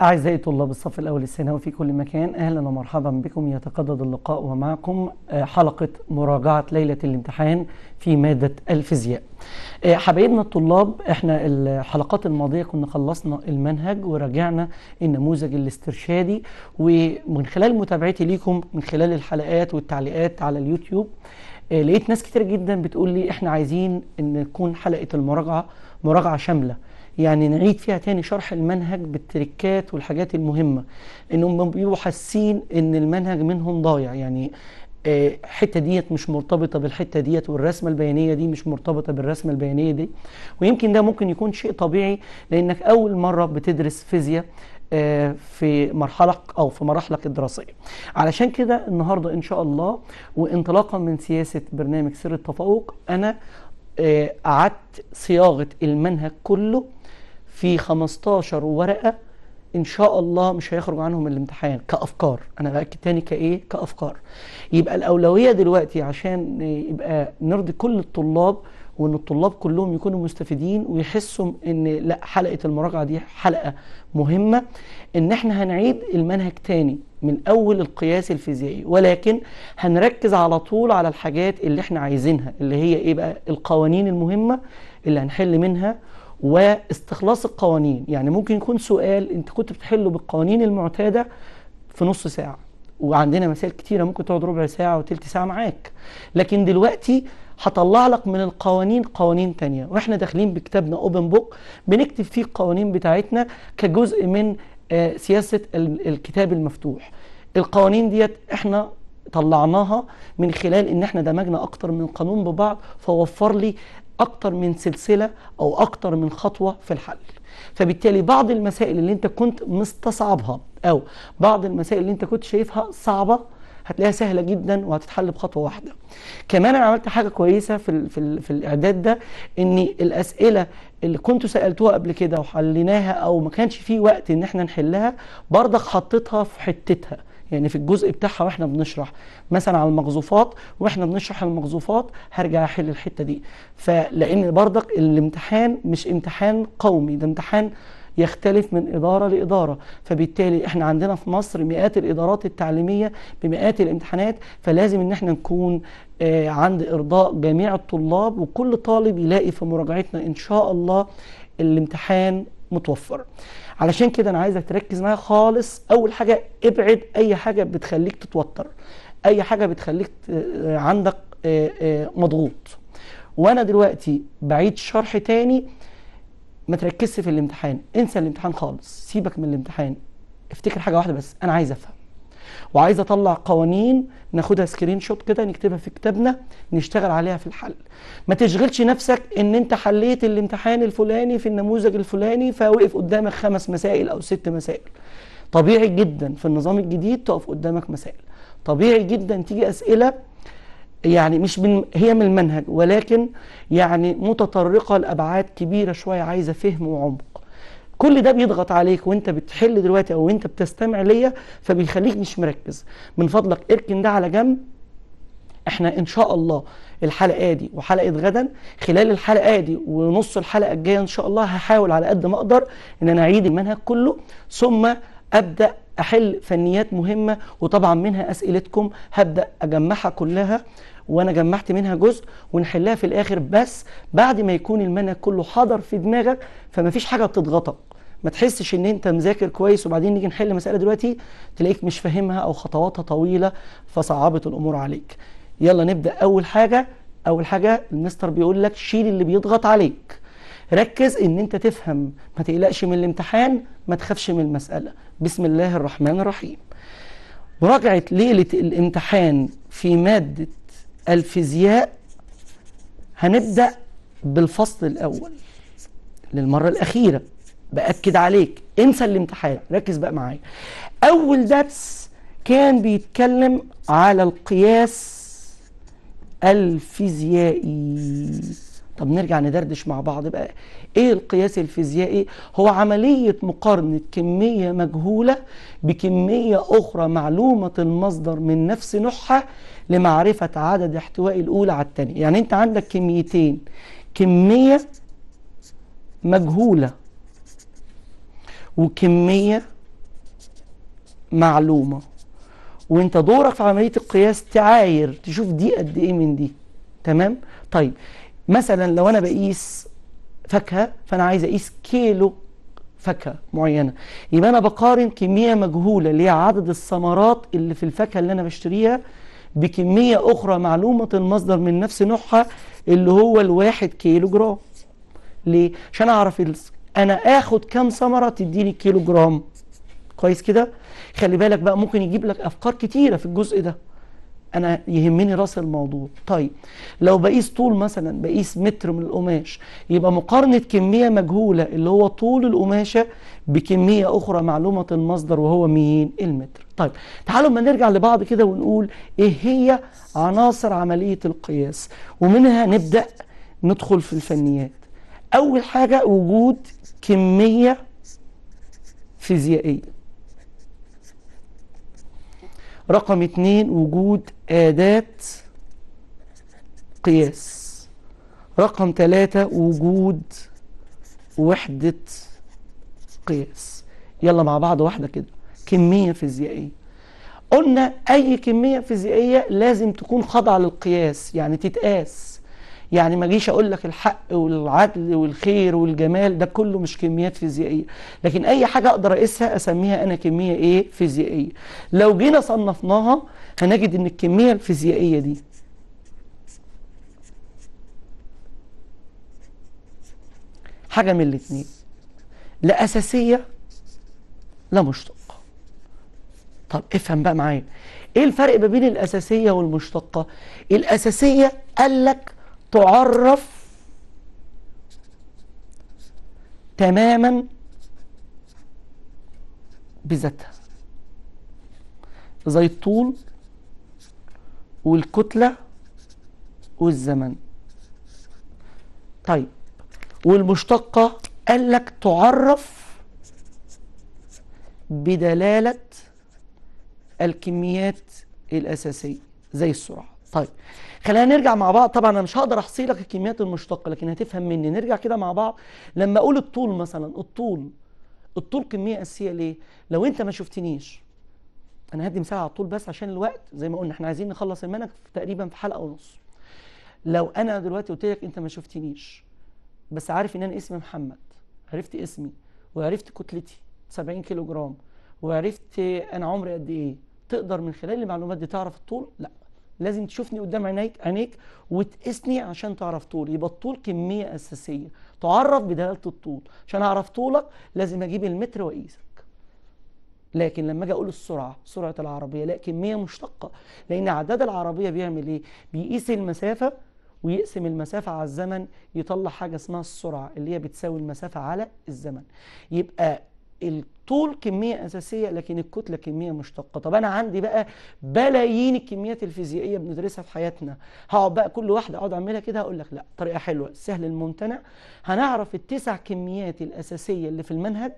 أعزائي طلاب الصف الأول الثانوي في كل مكان أهلا ومرحبا بكم يتقدد اللقاء ومعكم آه، حلقة مراجعة ليلة الامتحان في مادة الفيزياء آه، حبايبنا الطلاب احنا الحلقات الماضية كنا خلصنا المنهج وراجعنا النموذج الاسترشادي ومن خلال متابعتي ليكم من خلال الحلقات والتعليقات على اليوتيوب آه، لقيت ناس كتير جدا بتقول لي احنا عايزين ان تكون حلقة المراجعة مراجعة شاملة يعني نعيد فيها تاني شرح المنهج بالتركات والحاجات المهمة انهم بيبقوا حاسين ان المنهج منهم ضايع يعني آه، الحته ديت مش مرتبطه بالحته ديت والرسمه البيانيه دي مش مرتبطه بالرسمه البيانيه دي ويمكن ده ممكن يكون شيء طبيعي لانك اول مره بتدرس فيزياء آه، في مرحلك أو في مراحلك الدراسية علشان كده النهاردة إن شاء الله وانطلاقا من سياسة برنامج سر التفوق أنا قعدت آه، صياغة المنهج كله في 15 ورقه ان شاء الله مش هيخرج عنهم الامتحان كافكار انا باكد تاني كايه كافكار يبقى الاولويه دلوقتي عشان يبقى نرضي كل الطلاب وان الطلاب كلهم يكونوا مستفيدين ويحسوا ان لا حلقه المراجعه دي حلقه مهمه ان احنا هنعيد المنهج تاني من اول القياس الفيزيائي ولكن هنركز على طول على الحاجات اللي احنا عايزينها اللي هي ايه بقى القوانين المهمه اللي هنحل منها واستخلاص القوانين يعني ممكن يكون سؤال انت كنت بتحله بالقوانين المعتاده في نص ساعه وعندنا مسائل كتيره ممكن تقعد ربع ساعه وتلت ساعه معاك لكن دلوقتي هطلع لك من القوانين قوانين تانية واحنا داخلين بكتابنا اوبن بوك بنكتب فيه القوانين بتاعتنا كجزء من آه، سياسه الكتاب المفتوح القوانين ديت احنا طلعناها من خلال ان احنا دمجنا اكتر من قانون ببعض فوفر لي اكتر من سلسله او اكتر من خطوه في الحل فبالتالي بعض المسائل اللي انت كنت مستصعبها او بعض المسائل اللي انت كنت شايفها صعبه هتلاقيها سهله جدا وهتتحل بخطوه واحده كمان انا عملت حاجه كويسه في ال في, ال في الاعداد ده ان الاسئله اللي كنتوا سالتوها قبل كده وحليناها او ما كانش فيه وقت ان احنا نحلها برضك حطيتها في حتتها يعني في الجزء بتاعها واحنا بنشرح مثلا على المقذوفات واحنا بنشرح المقذوفات هرجع احل الحته دي فلان بردك الامتحان مش امتحان قومي ده امتحان يختلف من إدارة لإدارة فبالتالي احنا عندنا في مصر مئات الإدارات التعليمية بمئات الامتحانات فلازم ان احنا نكون آه، عند إرضاء جميع الطلاب وكل طالب يلاقي في مراجعتنا إن شاء الله الامتحان متوفر علشان كده انا عايزك تركز معايا خالص اول حاجه ابعد اي حاجه بتخليك تتوتر اي حاجه بتخليك آه، عندك آه، آه، مضغوط وانا دلوقتي بعيد شرح تاني ما تركزش في الامتحان انسى الامتحان خالص سيبك من الامتحان افتكر حاجه واحده بس انا عايز افهم وعايز اطلع قوانين ناخدها سكرين شوت كده نكتبها في كتابنا نشتغل عليها في الحل ما تشغلش نفسك ان انت حليت الامتحان الفلاني في النموذج الفلاني فوقف قدامك خمس مسائل او ست مسائل طبيعي جدا في النظام الجديد تقف قدامك مسائل طبيعي جدا تيجي اسئله يعني مش من هي من المنهج ولكن يعني متطرقه لابعاد كبيره شويه عايزه فهم وعمق كل ده بيضغط عليك وانت بتحل دلوقتي او انت بتستمع ليا فبيخليك مش مركز من فضلك اركن ده على جنب احنا ان شاء الله الحلقه دي وحلقه غدا خلال الحلقه دي ونص الحلقه الجايه ان شاء الله هحاول على قد ما اقدر ان انا اعيد المنهج كله ثم ابدا احل فنيات مهمه وطبعا منها اسئلتكم هبدا اجمعها كلها وانا جمعت منها جزء ونحلها في الاخر بس بعد ما يكون المنهج كله حاضر في دماغك فمفيش حاجه بتضغطك ما تحسش ان انت مذاكر كويس وبعدين نيجي نحل مساله دلوقتي تلاقيك مش فاهمها او خطواتها طويله فصعبت الامور عليك يلا نبدا اول حاجه اول حاجه المستر بيقول لك شيل اللي بيضغط عليك ركز ان انت تفهم ما تقلقش من الامتحان ما تخافش من المساله بسم الله الرحمن الرحيم مراجعه ليله الامتحان في ماده الفيزياء هنبدا بالفصل الاول للمره الاخيره باكد عليك انسى الامتحان ركز بقى معايا اول درس كان بيتكلم على القياس الفيزيائي طب نرجع ندردش مع بعض بقى ايه القياس الفيزيائي هو عملية مقارنة كمية مجهولة بكمية اخرى معلومة المصدر من نفس نوعها لمعرفة عدد احتواء الاولى على الثانية يعني انت عندك كميتين كمية مجهولة وكمية معلومة وانت دورك في عملية القياس تعاير تشوف دي قد ايه من دي تمام طيب مثلا لو انا بقيس فاكهه فانا عايز اقيس كيلو فاكهه معينه يبقى انا بقارن كميه مجهوله اللي هي عدد الثمرات اللي في الفاكهه اللي انا بشتريها بكميه اخرى معلومه المصدر من نفس نوعها اللي هو الواحد كيلو جرام ليه عشان اعرف انا اخد كام ثمره تديني كيلو جرام كويس كده خلي بالك بقى ممكن يجيب لك افكار كتيره في الجزء ده انا يهمني راس الموضوع طيب لو بقيس طول مثلا بقيس متر من القماش يبقى مقارنه كميه مجهوله اللي هو طول القماشه بكميه اخرى معلومه المصدر وهو مين المتر طيب تعالوا ما نرجع لبعض كده ونقول ايه هي عناصر عمليه القياس ومنها نبدا ندخل في الفنيات اول حاجه وجود كميه فيزيائيه رقم اتنين وجود أداة قياس رقم ثلاثة وجود وحدة قياس يلا مع بعض واحدة كده كمية فيزيائية قلنا أي كمية فيزيائية لازم تكون خاضعة للقياس يعني تتقاس يعني ما جيش اقول لك الحق والعدل والخير والجمال ده كله مش كميات فيزيائيه لكن اي حاجه اقدر اقيسها اسميها انا كميه ايه فيزيائيه لو جينا صنفناها هنجد ان الكمية الفيزيائية دي حاجة من الاثنين لا أساسية لا مشتقة طب افهم بقى معايا ايه الفرق ما بين الأساسية والمشتقة الأساسية قالك تعرف تماما بذاتها زي الطول والكتلة والزمن طيب والمشتقة قال لك تعرف بدلالة الكميات الأساسية زي السرعة طيب خلينا نرجع مع بعض طبعا انا مش هقدر احصي لك الكميات المشتقه لكن هتفهم مني نرجع كده مع بعض لما اقول الطول مثلا الطول الطول كميه اساسيه ليه لو انت ما شفتنيش انا هدي مساحه على طول بس عشان الوقت زي ما قلنا احنا عايزين نخلص المنهج تقريبا في حلقه ونص لو انا دلوقتي قلت لك انت ما شفتنيش بس عارف ان انا اسمي محمد عرفت اسمي وعرفت كتلتي 70 كيلو جرام وعرفت انا عمري قد ايه تقدر من خلال المعلومات دي تعرف الطول لا لازم تشوفني قدام عينيك عينيك وتقيسني عشان تعرف طولي يبقى الطول كميه اساسيه تعرف بدلاله الطول عشان اعرف طولك لازم اجيب المتر واقيسك لكن لما اجي اقول السرعه سرعه العربيه لا كميه مشتقه لان عداد العربيه بيعمل ايه بيقيس المسافه ويقسم المسافة على الزمن يطلع حاجة اسمها السرعة اللي هي بتساوي المسافة على الزمن يبقى الطول كمية أساسية لكن الكتلة كمية مشتقة طب أنا عندي بقى بلايين الكميات الفيزيائية بندرسها في حياتنا هقعد بقى كل واحدة أقعد أعملها كده هقول لك لا طريقة حلوة سهل الممتنع هنعرف التسع كميات الأساسية اللي في المنهج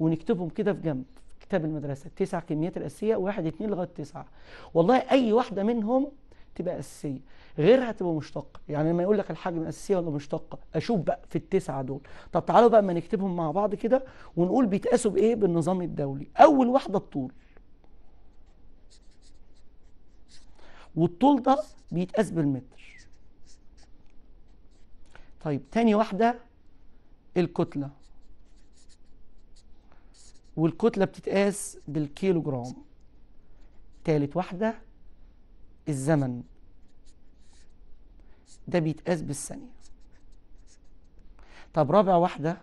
ونكتبهم كده في جنب كتاب المدرسة تسع كميات الأساسية واحد اتنين لغاية تسعة والله أي واحدة منهم تبقى أساسية غيرها تبقى مشتقة يعني لما يقول لك الحجم أساسية ولا مشتقة أشوف بقى في التسعة دول طب تعالوا بقى ما نكتبهم مع بعض كده ونقول بيتقاسوا بإيه بالنظام الدولي أول واحدة الطول والطول ده بيتقاس بالمتر طيب تاني واحدة الكتلة والكتلة بتتقاس بالكيلو جرام تالت واحدة الزمن ده بيتقاس بالثانية طب رابع واحدة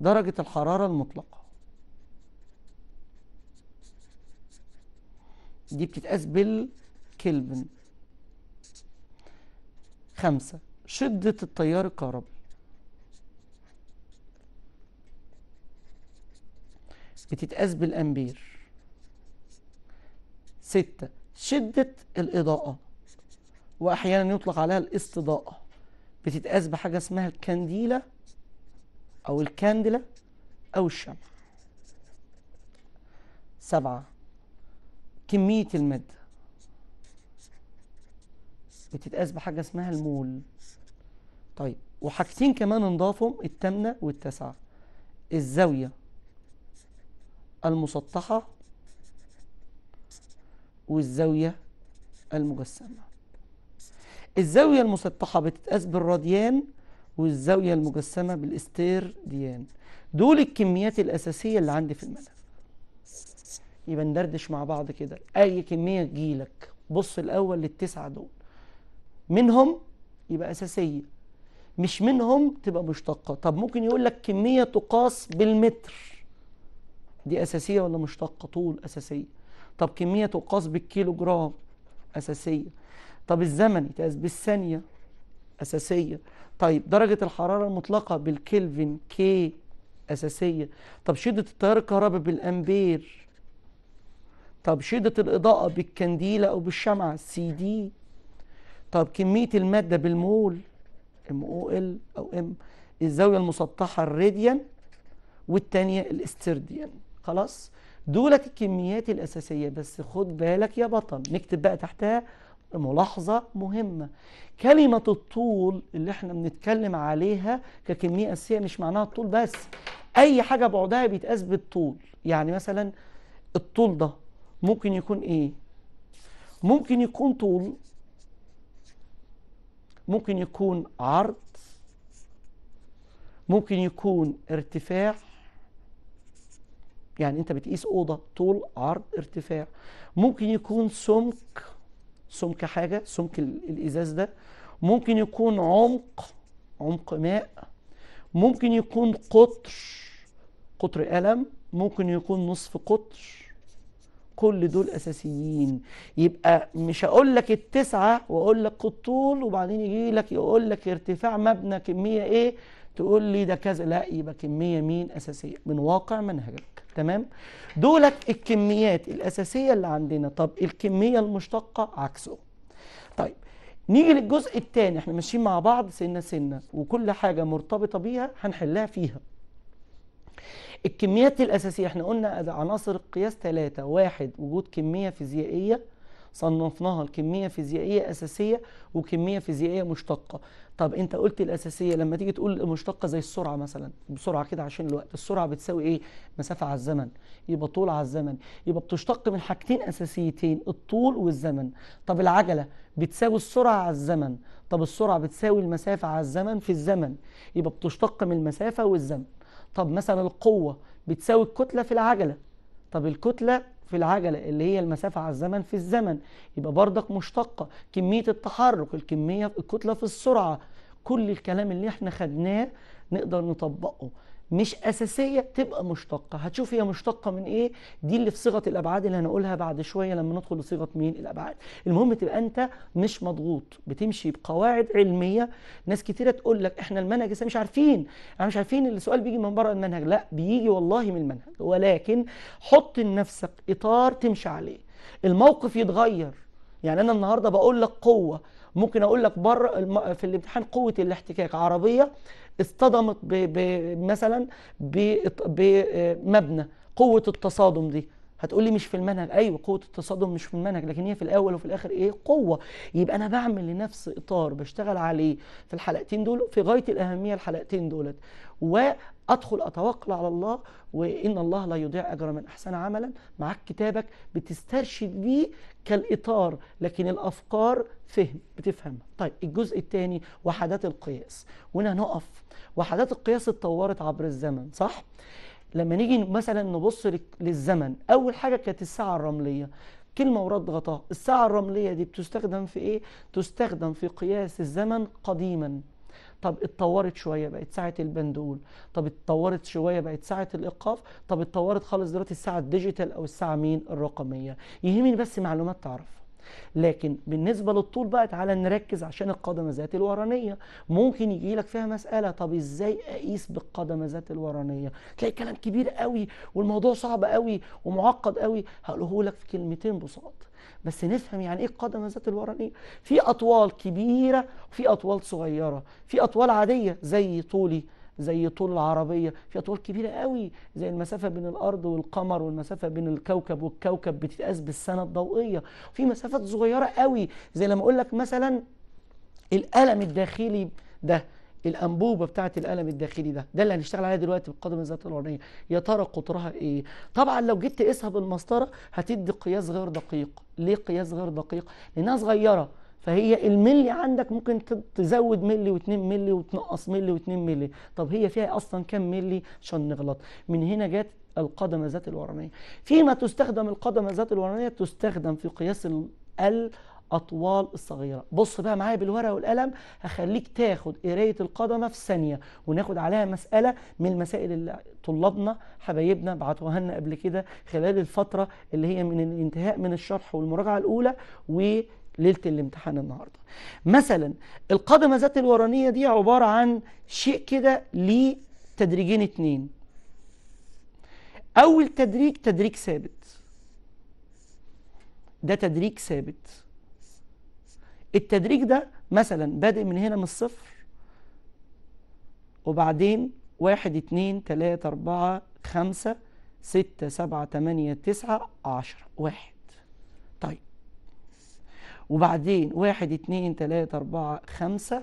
درجة الحرارة المطلقة دي بتتقاس بالكلفن خمسة شدة التيار الكهربي بتتقاس بالامبير ستة شدة الإضاءة وأحيانا يطلق عليها الاستضاءة بتتقاس بحاجة اسمها الكانديلا أو الكاندلة أو الشمع سبعة كمية المادة بتتقاس بحاجة اسمها المول طيب وحاجتين كمان نضافهم التامنة والتاسعة الزاوية المسطحة والزاوية المجسمة الزاوية المسطحة بتتقاس بالراديان والزاوية المجسمة بالاستير ديان دول الكميات الأساسية اللي عندي في الملف يبقى ندردش مع بعض كده أي كمية تجيلك بص الأول للتسعة دول منهم يبقى أساسية مش منهم تبقى مشتقة طب ممكن يقول لك كمية تقاس بالمتر دي أساسية ولا مشتقة طول أساسية طب كمية تقاس بالكيلو جرام أساسية طب الزمن يتقاس بالثانية أساسية طيب درجة الحرارة المطلقة بالكلفن كي أساسية طب شدة التيار الكهرباء بالأمبير طب شدة الإضاءة بالكنديلة أو بالشمعة سي دي طب كمية المادة بالمول ام او ال او ام الزاوية المسطحة الراديان والتانية الاسترديان خلاص دولت الكميات الأساسية بس خد بالك يا بطل نكتب بقى تحتها ملاحظة مهمة كلمة الطول اللي احنا بنتكلم عليها ككمية أساسية مش معناها الطول بس أي حاجة بعدها بيتقاس بالطول يعني مثلا الطول ده ممكن يكون إيه؟ ممكن يكون طول ممكن يكون عرض ممكن يكون ارتفاع يعني انت بتقيس اوضه طول عرض ارتفاع ممكن يكون سمك سمك حاجه سمك الازاز ده ممكن يكون عمق عمق ماء ممكن يكون قطر قطر قلم ممكن يكون نصف قطر كل دول اساسيين يبقى مش هقول لك التسعه واقول لك الطول وبعدين يجي لك يقول لك ارتفاع مبنى كميه ايه تقول لي ده كذا لا يبقى كميه مين اساسيه من واقع منهجك تمام دولك الكميات الاساسيه اللي عندنا طب الكميه المشتقه عكسه طيب نيجي للجزء الثاني احنا ماشيين مع بعض سنه سنه وكل حاجه مرتبطه بيها هنحلها فيها الكميات الاساسيه احنا قلنا عناصر القياس ثلاثه واحد وجود كميه فيزيائيه صنفناها لكميه فيزيائيه اساسيه وكميه فيزيائيه مشتقه طب انت قلت الاساسيه لما تيجي تقول مشتقه زي السرعه مثلا بسرعه كده عشان الوقت السرعه بتساوي ايه مسافه على الزمن يبقى طول على الزمن يبقى بتشتق من حاجتين اساسيتين الطول والزمن طب العجله بتساوي السرعه على الزمن طب السرعه بتساوي المسافه على الزمن في الزمن يبقى بتشتق من المسافه والزمن طب مثلا القوه بتساوي الكتله في العجله طب الكتله في العجلة اللي هي المسافة على الزمن في الزمن يبقى بردك مشتقة كمية التحرك الكمية الكتلة في السرعة كل الكلام اللي احنا خدناه نقدر نطبقه مش اساسيه تبقى مشتقه هتشوف هي مشتقه من ايه دي اللي في صيغه الابعاد اللي هنقولها بعد شويه لما ندخل لصيغه مين الابعاد المهم تبقى انت مش مضغوط بتمشي بقواعد علميه ناس كتيره تقول لك احنا المنهج مش عارفين احنا مش عارفين السؤال بيجي من بره المنهج لا بيجي والله من المنهج ولكن حط لنفسك اطار تمشي عليه الموقف يتغير يعني انا النهارده بقول لك قوه ممكن اقول لك بره في الامتحان قوه الاحتكاك عربيه اصطدمت ب ب مثلا بمبنى قوه التصادم دي هتقول لي مش في المنهج ايوه قوه التصادم مش في المنهج لكن هي في الاول وفي الاخر ايه قوه يبقى انا بعمل لنفس اطار بشتغل عليه في الحلقتين دول في غايه الاهميه الحلقتين دولت ادخل اتوكل على الله وان الله لا يضيع اجر من احسن عملا معاك كتابك بتسترشد بيه كالاطار لكن الافكار فهم بتفهمها طيب الجزء الثاني وحدات القياس وهنا نقف وحدات القياس اتطورت عبر الزمن صح لما نيجي مثلا نبص للزمن اول حاجه كانت الساعه الرمليه كلمة ورد غطاء الساعة الرملية دي بتستخدم في ايه؟ تستخدم في قياس الزمن قديما طب اتطورت شويه بقت ساعه البندول طب اتطورت شويه بقت ساعه الايقاف طب اتطورت خالص دلوقتي الساعه الديجيتال او الساعه مين الرقميه يهمني بس معلومات تعرف لكن بالنسبة للطول بقى تعالى نركز عشان القدم ذات الورانية ممكن يجي لك فيها مسألة طب ازاي اقيس بالقدم ذات الورانية تلاقي كلام كبير قوي والموضوع صعب قوي ومعقد قوي هقوله لك في كلمتين بساط بس نفهم يعني ايه القدم ذات الورانية في اطوال كبيرة وفي اطوال صغيرة في اطوال عادية زي طولي زي طول العربيه فيها طول كبيره قوي زي المسافه بين الارض والقمر والمسافه بين الكوكب والكوكب بتتقاس بالسنه الضوئيه في مسافات صغيره قوي زي لما اقول لك مثلا الألم الداخلي ده الانبوبه بتاعه الالم الداخلي ده ده اللي هنشتغل عليه دلوقتي بالقدم الذات الورانيه يا ترى قطرها ايه طبعا لو جيت تقيسها بالمسطره هتدي قياس غير دقيق ليه قياس غير دقيق لانها صغيره فهي الملي عندك ممكن تزود ملي و2 ملي وتنقص ملي و2 ملي طب هي فيها اصلا كام ملي عشان نغلط من هنا جت القدمه ذات الورميه فيما تستخدم القدمه ذات الورميه تستخدم في قياس الاطوال الصغيره بص بقى معايا بالورقه والقلم هخليك تاخد قرايه القدمه في ثانيه وناخد عليها مساله من المسائل اللي طلابنا حبايبنا بعتوها لنا قبل كده خلال الفتره اللي هي من الانتهاء من الشرح والمراجعه الاولى و ليله الامتحان النهارده مثلا القدمه ذات الورانيه دي عباره عن شيء كده ليه تدريجين اتنين اول تدريج تدريج ثابت ده تدريج ثابت التدريج ده مثلا بادئ من هنا من الصفر وبعدين واحد اتنين تلاتة اربعة خمسة ستة سبعة تمانية تسعة عشرة واحد طيب وبعدين واحد اتنين تلاتة اربعة خمسة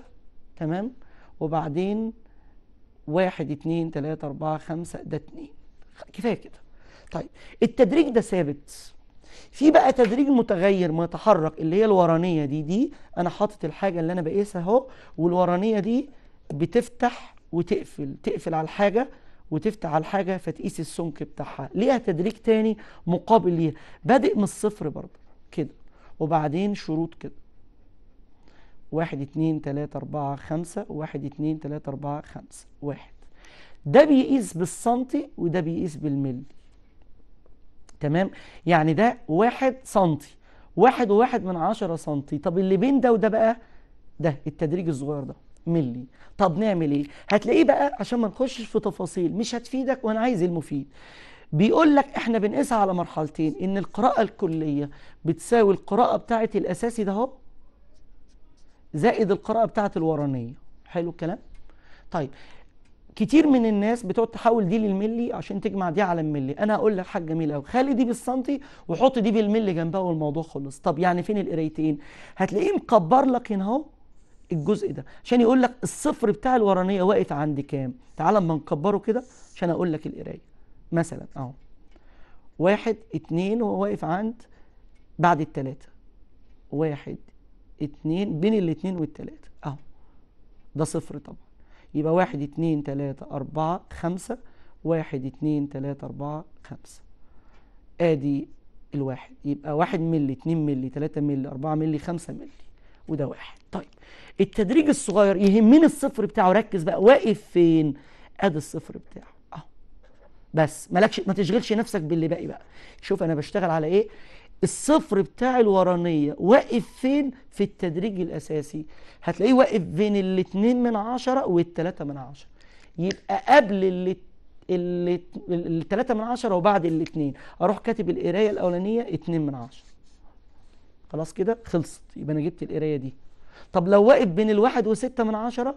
تمام وبعدين واحد اتنين تلاتة اربعة خمسة ده اتنين كفاية كده طيب التدريج ده ثابت في بقى تدريج متغير متحرك اللي هي الورانية دي دي انا حاطط الحاجة اللي انا بقيسها اهو والورانية دي بتفتح وتقفل تقفل على الحاجة وتفتح على الحاجة فتقيس السمك بتاعها ليها تدريج تاني مقابل ليها بادئ من الصفر برضه كده وبعدين شروط كده واحد اتنين تلاتة اربعة خمسة واحد اتنين تلاتة اربعة خمسة واحد ده بيقيس بالسنتي وده بيقيس بالملي تمام يعني ده واحد سنتي واحد وواحد من عشرة سنتي طب اللي بين ده وده بقى ده التدريج الصغير ده ملي طب نعمل ايه هتلاقيه بقى عشان ما نخشش في تفاصيل مش هتفيدك وانا عايز المفيد بيقول لك احنا بنقيسها على مرحلتين ان القراءة الكلية بتساوي القراءة بتاعة الاساسي ده اهو زائد القراءة بتاعة الورانية حلو الكلام طيب كتير من الناس بتقعد تحول دي للملي عشان تجمع دي على الملي انا هقول لك حاجه جميله قوي خلي دي بالسنتي وحط دي بالملي جنبها والموضوع خلص طب يعني فين القرايتين هتلاقيه مكبر لك هنا اهو الجزء ده عشان يقول لك الصفر بتاع الورانيه واقف عند كام تعال اما نكبره كده عشان اقول لك القرايه مثلا اهو واحد اتنين وهو واقف عند بعد التلاتة واحد اتنين بين الاتنين والتلاتة اهو ده صفر طبعا يبقى واحد اتنين تلاتة اربعة خمسة واحد اتنين تلاتة اربعة خمسة ادي الواحد يبقى واحد ملي اتنين ملي تلاتة ملي اربعة ملي خمسة ملي وده واحد طيب التدريج الصغير يهمني الصفر بتاعه ركز بقى واقف فين ادي الصفر بتاعه بس مالكش ما تشغلش نفسك باللي باقي بقى شوف انا بشتغل على ايه الصفر بتاع الورانية واقف فين في التدريج الأساسي هتلاقيه واقف بين الاتنين من عشرة والتلاتة من عشرة يبقى قبل اللي التلاتة من عشرة وبعد الاتنين أروح كاتب القراية الأولانية اتنين من عشرة خلاص كده خلصت يبقى أنا جبت القراية دي طب لو واقف بين الواحد وستة من عشرة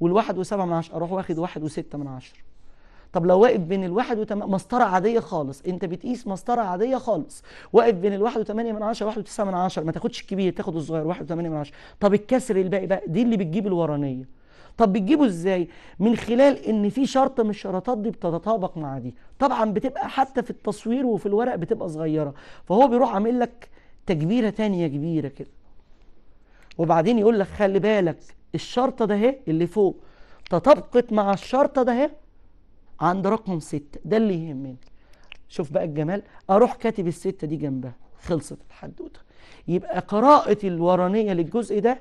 والواحد وسبعة من عشرة أروح واخد واحد وستة من عشرة طب لو واقف بين الواحد وتم... مسطره عاديه خالص انت بتقيس مسطره عاديه خالص واقف بين الواحد وتمانية من عشرة واحد وتسعة من عشرة ما تاخدش الكبير تاخد الصغير واحد وتمانية من عشرة طب الكسر الباقي بقى دي اللي بتجيب الورانيه طب بتجيبه ازاي من خلال ان في شرط من الشرطات دي بتتطابق مع دي طبعا بتبقى حتى في التصوير وفي الورق بتبقى صغيره فهو بيروح عامل لك تكبيره تانية كبيره كده وبعدين يقول لك خلي بالك الشرطه ده اهي اللي فوق تطابقت مع الشرطه ده اهي عند رقم ستة ده اللي يهمني شوف بقى الجمال اروح كاتب الستة دي جنبها خلصت الحدوتة يبقى قراءة الورانية للجزء ده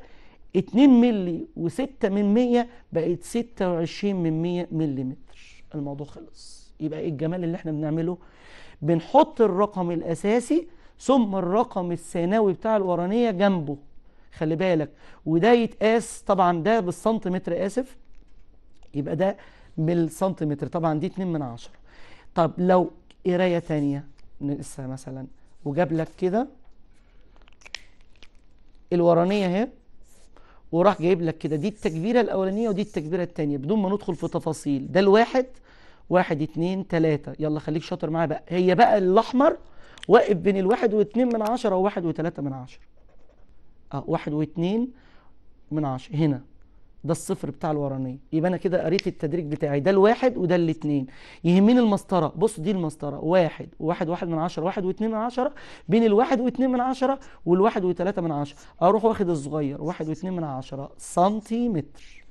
2 ملي و6 من 100 بقت 26 من 100 متر الموضوع خلص يبقى ايه الجمال اللي احنا بنعمله بنحط الرقم الاساسي ثم الرقم الثانوي بتاع الورانية جنبه خلي بالك وده يتقاس طبعا ده بالسنتيمتر اسف يبقى ده بالسنتيمتر طبعا دي 2 من 10 طب لو قرايه ثانيه لسه مثلا وجاب لك كده الورانيه اهي وراح جايب لك كده دي التكبيره الاولانيه ودي التكبيره الثانيه بدون ما ندخل في تفاصيل ده الواحد واحد اتنين تلاته يلا خليك شاطر معايا بقى هي بقى الاحمر واقف بين الواحد واتنين من عشرة وواحد وتلاتة من عشرة اه واحد واتنين من عشرة هنا ده الصفر بتاع الورانيه يبقى انا كده قريت التدريج بتاعي ده الواحد وده الاثنين يهمني المسطره بص دي المسطره واحد وواحد واحد من عشرة واحد واثنين من عشرة بين الواحد واثنين من عشرة والواحد وثلاثة من عشرة اروح واخد الصغير واحد واثنين من عشرة سنتيمتر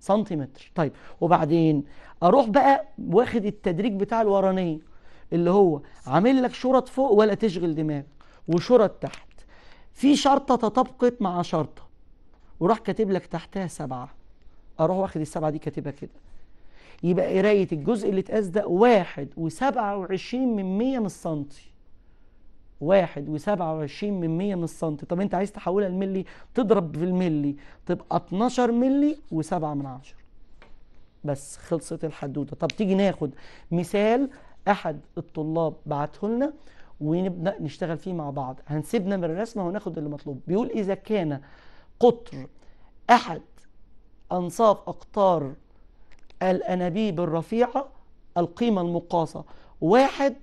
سنتيمتر طيب وبعدين اروح بقى واخد التدريج بتاع الورانيه اللي هو عامل لك شرط فوق ولا تشغل دماغك وشرط تحت في شرطه تطابقت مع شرطه وراح كاتب لك تحتها سبعة اروح واخد السبعة دي كاتبها كده يبقى قراية الجزء اللي اتقاس ده واحد وسبعة وعشرين من مية من السنتي واحد وسبعة وعشرين من مية من السنتي طب انت عايز تحولها الملي تضرب في الملي تبقى 12 ملي وسبعة من عشر بس خلصت الحدوتة طب تيجي ناخد مثال احد الطلاب بعته لنا ونبدأ نشتغل فيه مع بعض هنسيبنا من الرسمة وناخد اللي مطلوب بيقول إذا كان قطر أحد أنصاف أقطار الأنابيب الرفيعة القيمة المقاسة واحد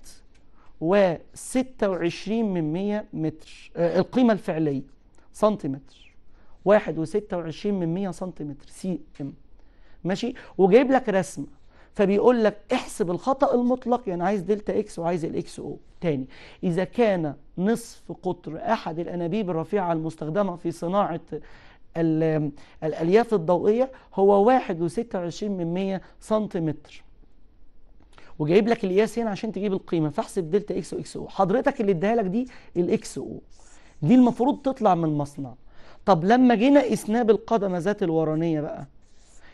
وستة وعشرين من مية متر آه، القيمة الفعلية سنتيمتر واحد وستة وعشرين من مية سنتيمتر سي ام ماشي وجايب لك رسمة فبيقول لك احسب الخطأ المطلق يعني عايز دلتا اكس وعايز الاكس او تاني إذا كان نصف قطر أحد الأنابيب الرفيعة المستخدمة في صناعة الألياف الضوئية هو 1.26 من 100 سنتيمتر وجايب لك القياس هنا عشان تجيب القيمة فاحسب دلتا اكس واكس او حضرتك اللي اديها لك دي الاكس او دي المفروض تطلع من المصنع طب لما جينا اسناب القدمة ذات الورانية بقى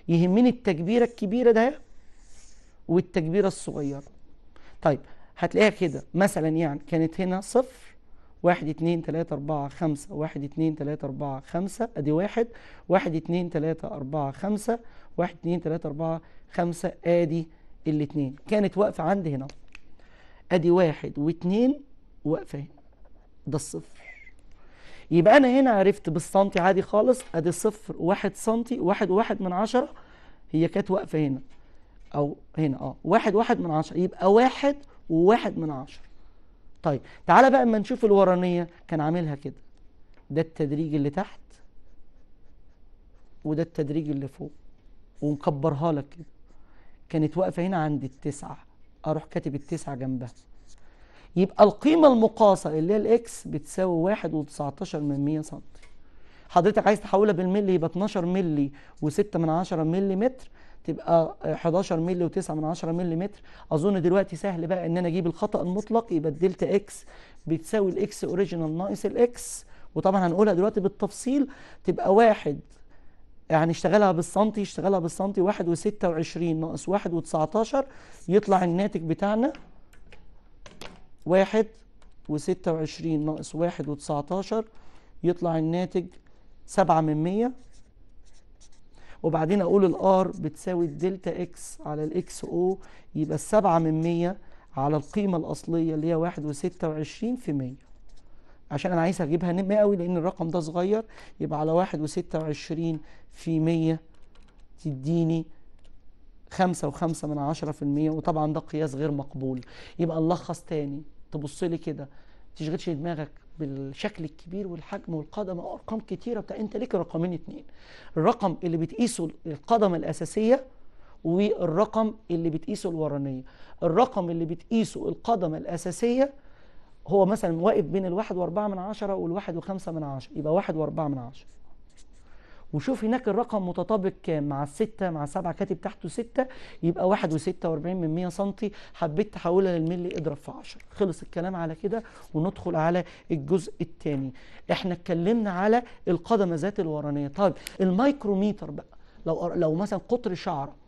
يهمني التكبيرة الكبيرة ده والتكبيرة الصغير طيب هتلاقيها كده مثلا يعني كانت هنا صفر واحد اتنين تلاتة أربعة خمسة واحد اتنين تلاتة أربعة خمسة أدي واحد واحد اتنين تلاتة أربعة خمسة واحد اتنين تلاتة أربعة خمسة أدي الاتنين كانت واقفة عند هنا أدي واحد واتنين واقفة هنا ده الصفر يبقى أنا هنا عرفت بالسنتي عادي خالص أدي صفر واحد سنتي واحد واحد من عشرة هي كانت واقفة هنا او هنا اه واحد واحد من عشرة يبقى واحد وواحد من عشرة طيب تعالى بقى اما نشوف الورانية كان عاملها كده ده التدريج اللي تحت وده التدريج اللي فوق ونكبرها لك كده كانت واقفة هنا عند التسعة اروح كاتب التسعة جنبها يبقى القيمة المقاسة اللي هي الاكس بتساوي واحد وتسعتاشر من مية سنتي حضرتك عايز تحولها بالملي يبقى 12 ملي و6 من 10 ملي متر تبقى 11 مللي و9 من 10 مللي متر اظن دلوقتي سهل بقى ان انا اجيب الخطا المطلق يبقى الدلتا اكس بتساوي الاكس اوريجينال ناقص الاكس وطبعا هنقولها دلوقتي بالتفصيل تبقى واحد يعني اشتغلها بالسنتي اشتغلها بالسنتي واحد وستة وعشرين ناقص واحد 19 يطلع الناتج بتاعنا واحد وستة وعشرين ناقص واحد 19 يطلع الناتج سبعة من مية وبعدين اقول الار بتساوي الدلتا اكس على الاكس او يبقى السبعة من مية على القيمة الاصلية اللي هي واحد وستة وعشرين في مية عشان انا عايز اجيبها مئوي لان الرقم ده صغير يبقى على واحد وستة وعشرين في مية تديني خمسة وخمسة من عشرة في المية وطبعا ده قياس غير مقبول يبقى نلخص تاني تبص لي كده تشغلش دماغك بالشكل الكبير والحجم والقدم وارقام كتيره بتاع انت ليك رقمين اتنين الرقم اللي بتقيسه القدم الاساسيه والرقم اللي بتقيسه الورانيه الرقم اللي بتقيسه القدم الاساسيه هو مثلا واقف بين الواحد واربعة من عشرة والواحد وخمسة من عشرة يبقى واحد واربعة من عشرة وشوف هناك الرقم متطابق مع الستة مع سبعة كاتب تحته ستة يبقى واحد وستة واربعين من مية سنتي حبيت تحولها للملي اضرب في عشر خلص الكلام على كده وندخل على الجزء الثاني احنا اتكلمنا على القدمة ذات الورانية طيب المايكروميتر بقى لو لو مثلا قطر شعره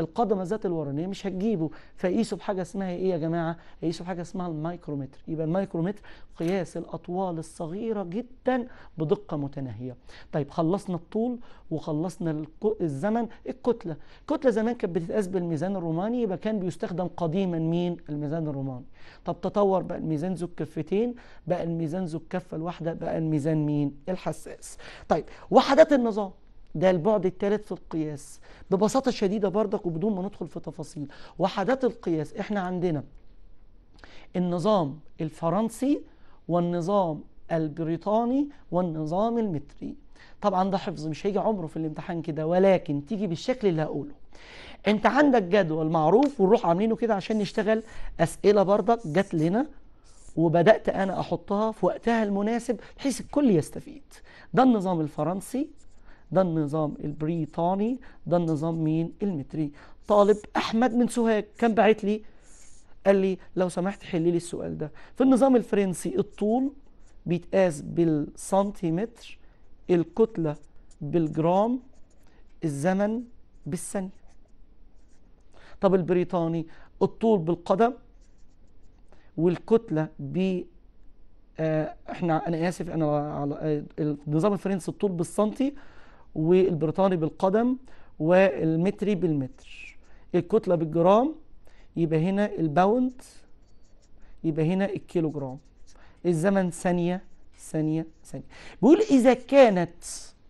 القدم ذات الورانيه مش هتجيبه فقيسوا بحاجه اسمها ايه يا جماعه؟ قيسوا بحاجه اسمها المايكرومتر يبقى المايكرومتر قياس الاطوال الصغيره جدا بدقه متناهيه. طيب خلصنا الطول وخلصنا الزمن الكتله، الكتله زمان كانت بتتقاس بالميزان الروماني يبقى كان بيستخدم قديما مين؟ الميزان الروماني. طب تطور بقى الميزان ذو الكفتين بقى الميزان ذو الكفه الواحده بقى الميزان مين؟ الحساس. طيب وحدات النظام ده البعد الثالث في القياس ببساطة شديدة برضك وبدون ما ندخل في تفاصيل وحدات القياس احنا عندنا النظام الفرنسي والنظام البريطاني والنظام المتري طبعا ده حفظ مش هيجي عمره في الامتحان كده ولكن تيجي بالشكل اللي هقوله انت عندك جدول معروف ونروح عاملينه كده عشان نشتغل اسئله برضك جات لنا وبدات انا احطها في وقتها المناسب بحيث الكل يستفيد ده النظام الفرنسي ده النظام البريطاني ده النظام مين المتري طالب احمد من سوهاج كان باعت لي قال لي لو سمحت حل لي السؤال ده في النظام الفرنسي الطول بيتقاس بالسنتيمتر الكتلة بالجرام الزمن بالثانية طب البريطاني الطول بالقدم والكتلة ب آه، احنا انا اسف انا على آه، النظام الفرنسي الطول بالسنتي والبريطاني بالقدم والمتري بالمتر الكتلة بالجرام يبقى هنا الباوند يبقى هنا الكيلو جرام الزمن ثانية ثانية ثانية بيقول إذا كانت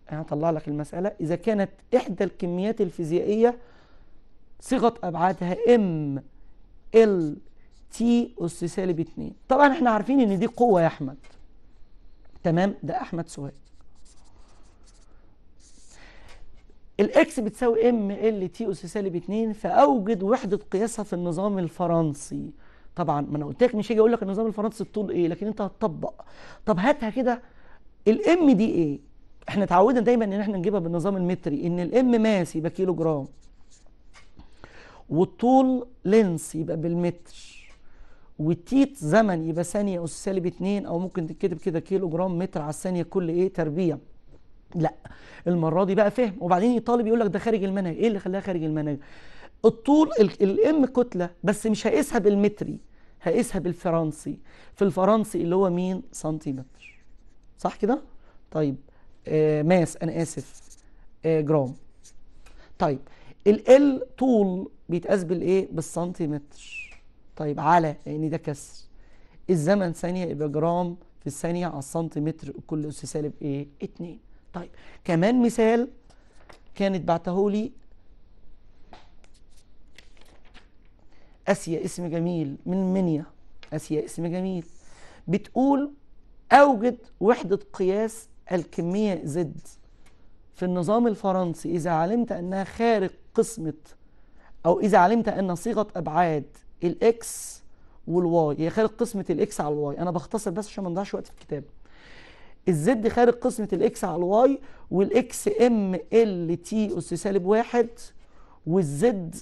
هطلع لك المسألة إذا كانت إحدى الكميات الفيزيائية صيغة أبعادها ام ال تي أس سالب 2 طبعا احنا عارفين إن دي قوة يا أحمد تمام ده أحمد سؤال الاكس بتساوي ام ال تي اس سالب 2 فاوجد وحده قياسها في النظام الفرنسي طبعا ما انا قلت لك مش هاجي اقول لك النظام الفرنسي الطول ايه لكن انت هتطبق طب هاتها كده الام دي ايه احنا اتعودنا دايما ان احنا نجيبها بالنظام المتري ان الام ماس يبقى كيلو جرام والطول لينس يبقى بالمتر والتيت زمن يبقى ثانيه اس سالب 2 او ممكن تتكتب كده كيلو جرام متر على الثانيه كل ايه تربيع لا المره دي بقى فهم وبعدين الطالب يقول لك ده خارج المنهج ايه اللي خلاها خارج المنهج الطول الام كتله بس مش هقيسها بالمتري هقيسها بالفرنسي في الفرنسي اللي هو مين سنتيمتر صح كده طيب آه ماس انا اسف آه جرام طيب ال طول بيتقاس بالايه بالسنتيمتر طيب على لان يعني ده كسر الزمن ثانيه يبقى جرام في الثانيه على السنتيمتر كل اس سالب ايه 2 طيب كمان مثال كانت بعته لي اسيا اسم جميل من منيا اسيا اسم جميل بتقول اوجد وحده قياس الكميه زد في النظام الفرنسي اذا علمت انها خارج قسمه او اذا علمت ان صيغه ابعاد الاكس والواي هي خارج قسمه الاكس على الواي انا بختصر بس عشان ما نضيعش وقت في الكتاب الزد خارج قسمة الاكس على الواي والاكس ام ال تي اس سالب واحد والزد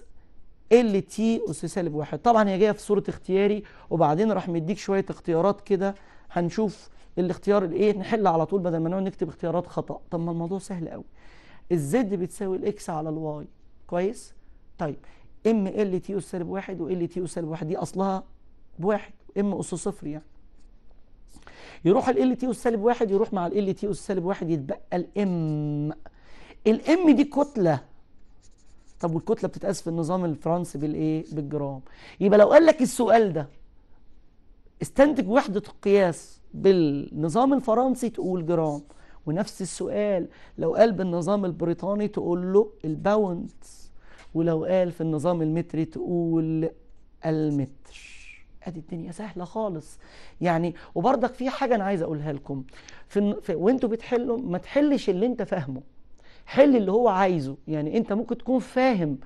ال تي اس سالب واحد طبعا هي جايه في صوره اختياري وبعدين راح مديك شويه اختيارات كده هنشوف الاختيار الايه نحل على طول بدل ما نقعد نكتب اختيارات خطا طب ما الموضوع سهل قوي الزد بتساوي الاكس على الواي كويس طيب ام ال تي اس سالب واحد وال تي اس سالب واحد دي اصلها بواحد ام اس صفر يعني يروح ال تي اس سالب واحد يروح مع ال تي اس سالب واحد يتبقى الام الام دي كتله طب والكتله بتتقاس في النظام الفرنسي بالايه بالجرام يبقى لو قال لك السؤال ده استنتج وحده القياس بالنظام الفرنسي تقول جرام ونفس السؤال لو قال بالنظام البريطاني تقول له الباوند ولو قال في النظام المتري تقول المتر ادي الدنيا سهله خالص يعني وبرضك في حاجه انا عايز اقولها لكم في, في وانتوا بتحلوا ما تحلش اللي انت فاهمه حل اللي هو عايزه يعني انت ممكن تكون فاهم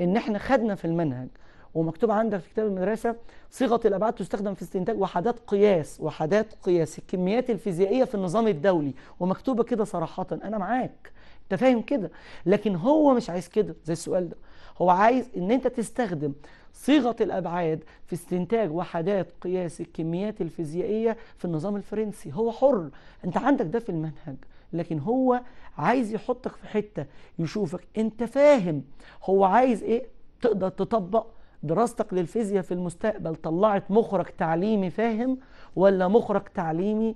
ان احنا خدنا في المنهج ومكتوب عندك في كتاب المدرسه صيغه الابعاد تستخدم في استنتاج وحدات قياس وحدات قياس الكميات الفيزيائيه في النظام الدولي ومكتوبه كده صراحه انا معاك انت فاهم كده لكن هو مش عايز كده زي السؤال ده هو عايز ان انت تستخدم صيغه الابعاد في استنتاج وحدات قياس الكميات الفيزيائيه في النظام الفرنسي هو حر انت عندك ده في المنهج لكن هو عايز يحطك في حته يشوفك انت فاهم هو عايز ايه تقدر تطبق دراستك للفيزياء في المستقبل طلعت مخرج تعليمي فاهم ولا مخرج تعليمي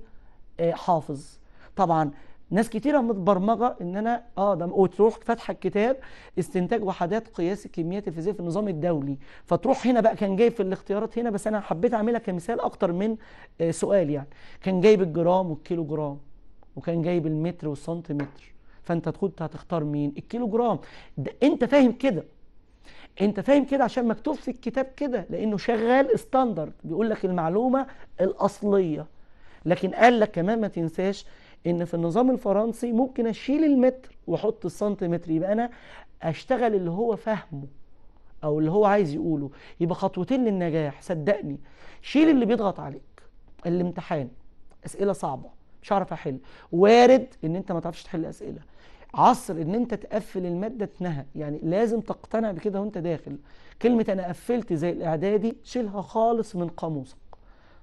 آه، حافظ طبعا ناس كتيره متبرمجه ان انا اه ده وتروح فاتحه الكتاب استنتاج وحدات قياس الكميات الفيزيائيه في النظام الدولي فتروح هنا بقى كان جايب في الاختيارات هنا بس انا حبيت اعملها كمثال اكتر من آه سؤال يعني كان جايب الجرام والكيلو جرام وكان جايب المتر والسنتيمتر فانت كنت هتختار مين الكيلو جرام ده انت فاهم كده انت فاهم كده عشان مكتوب في الكتاب كده لانه شغال استاندرد بيقول لك المعلومه الاصليه لكن قال لك كمان ما تنساش ان في النظام الفرنسي ممكن اشيل المتر واحط السنتيمتر يبقى انا اشتغل اللي هو فاهمه او اللي هو عايز يقوله يبقى خطوتين للنجاح صدقني شيل اللي بيضغط عليك الامتحان اسئله صعبه مش هعرف احل وارد ان انت ما تعرفش تحل اسئله عصر ان انت تقفل الماده اتنهى يعني لازم تقتنع بكده وانت داخل كلمه انا قفلت زي الاعدادي شيلها خالص من قاموسك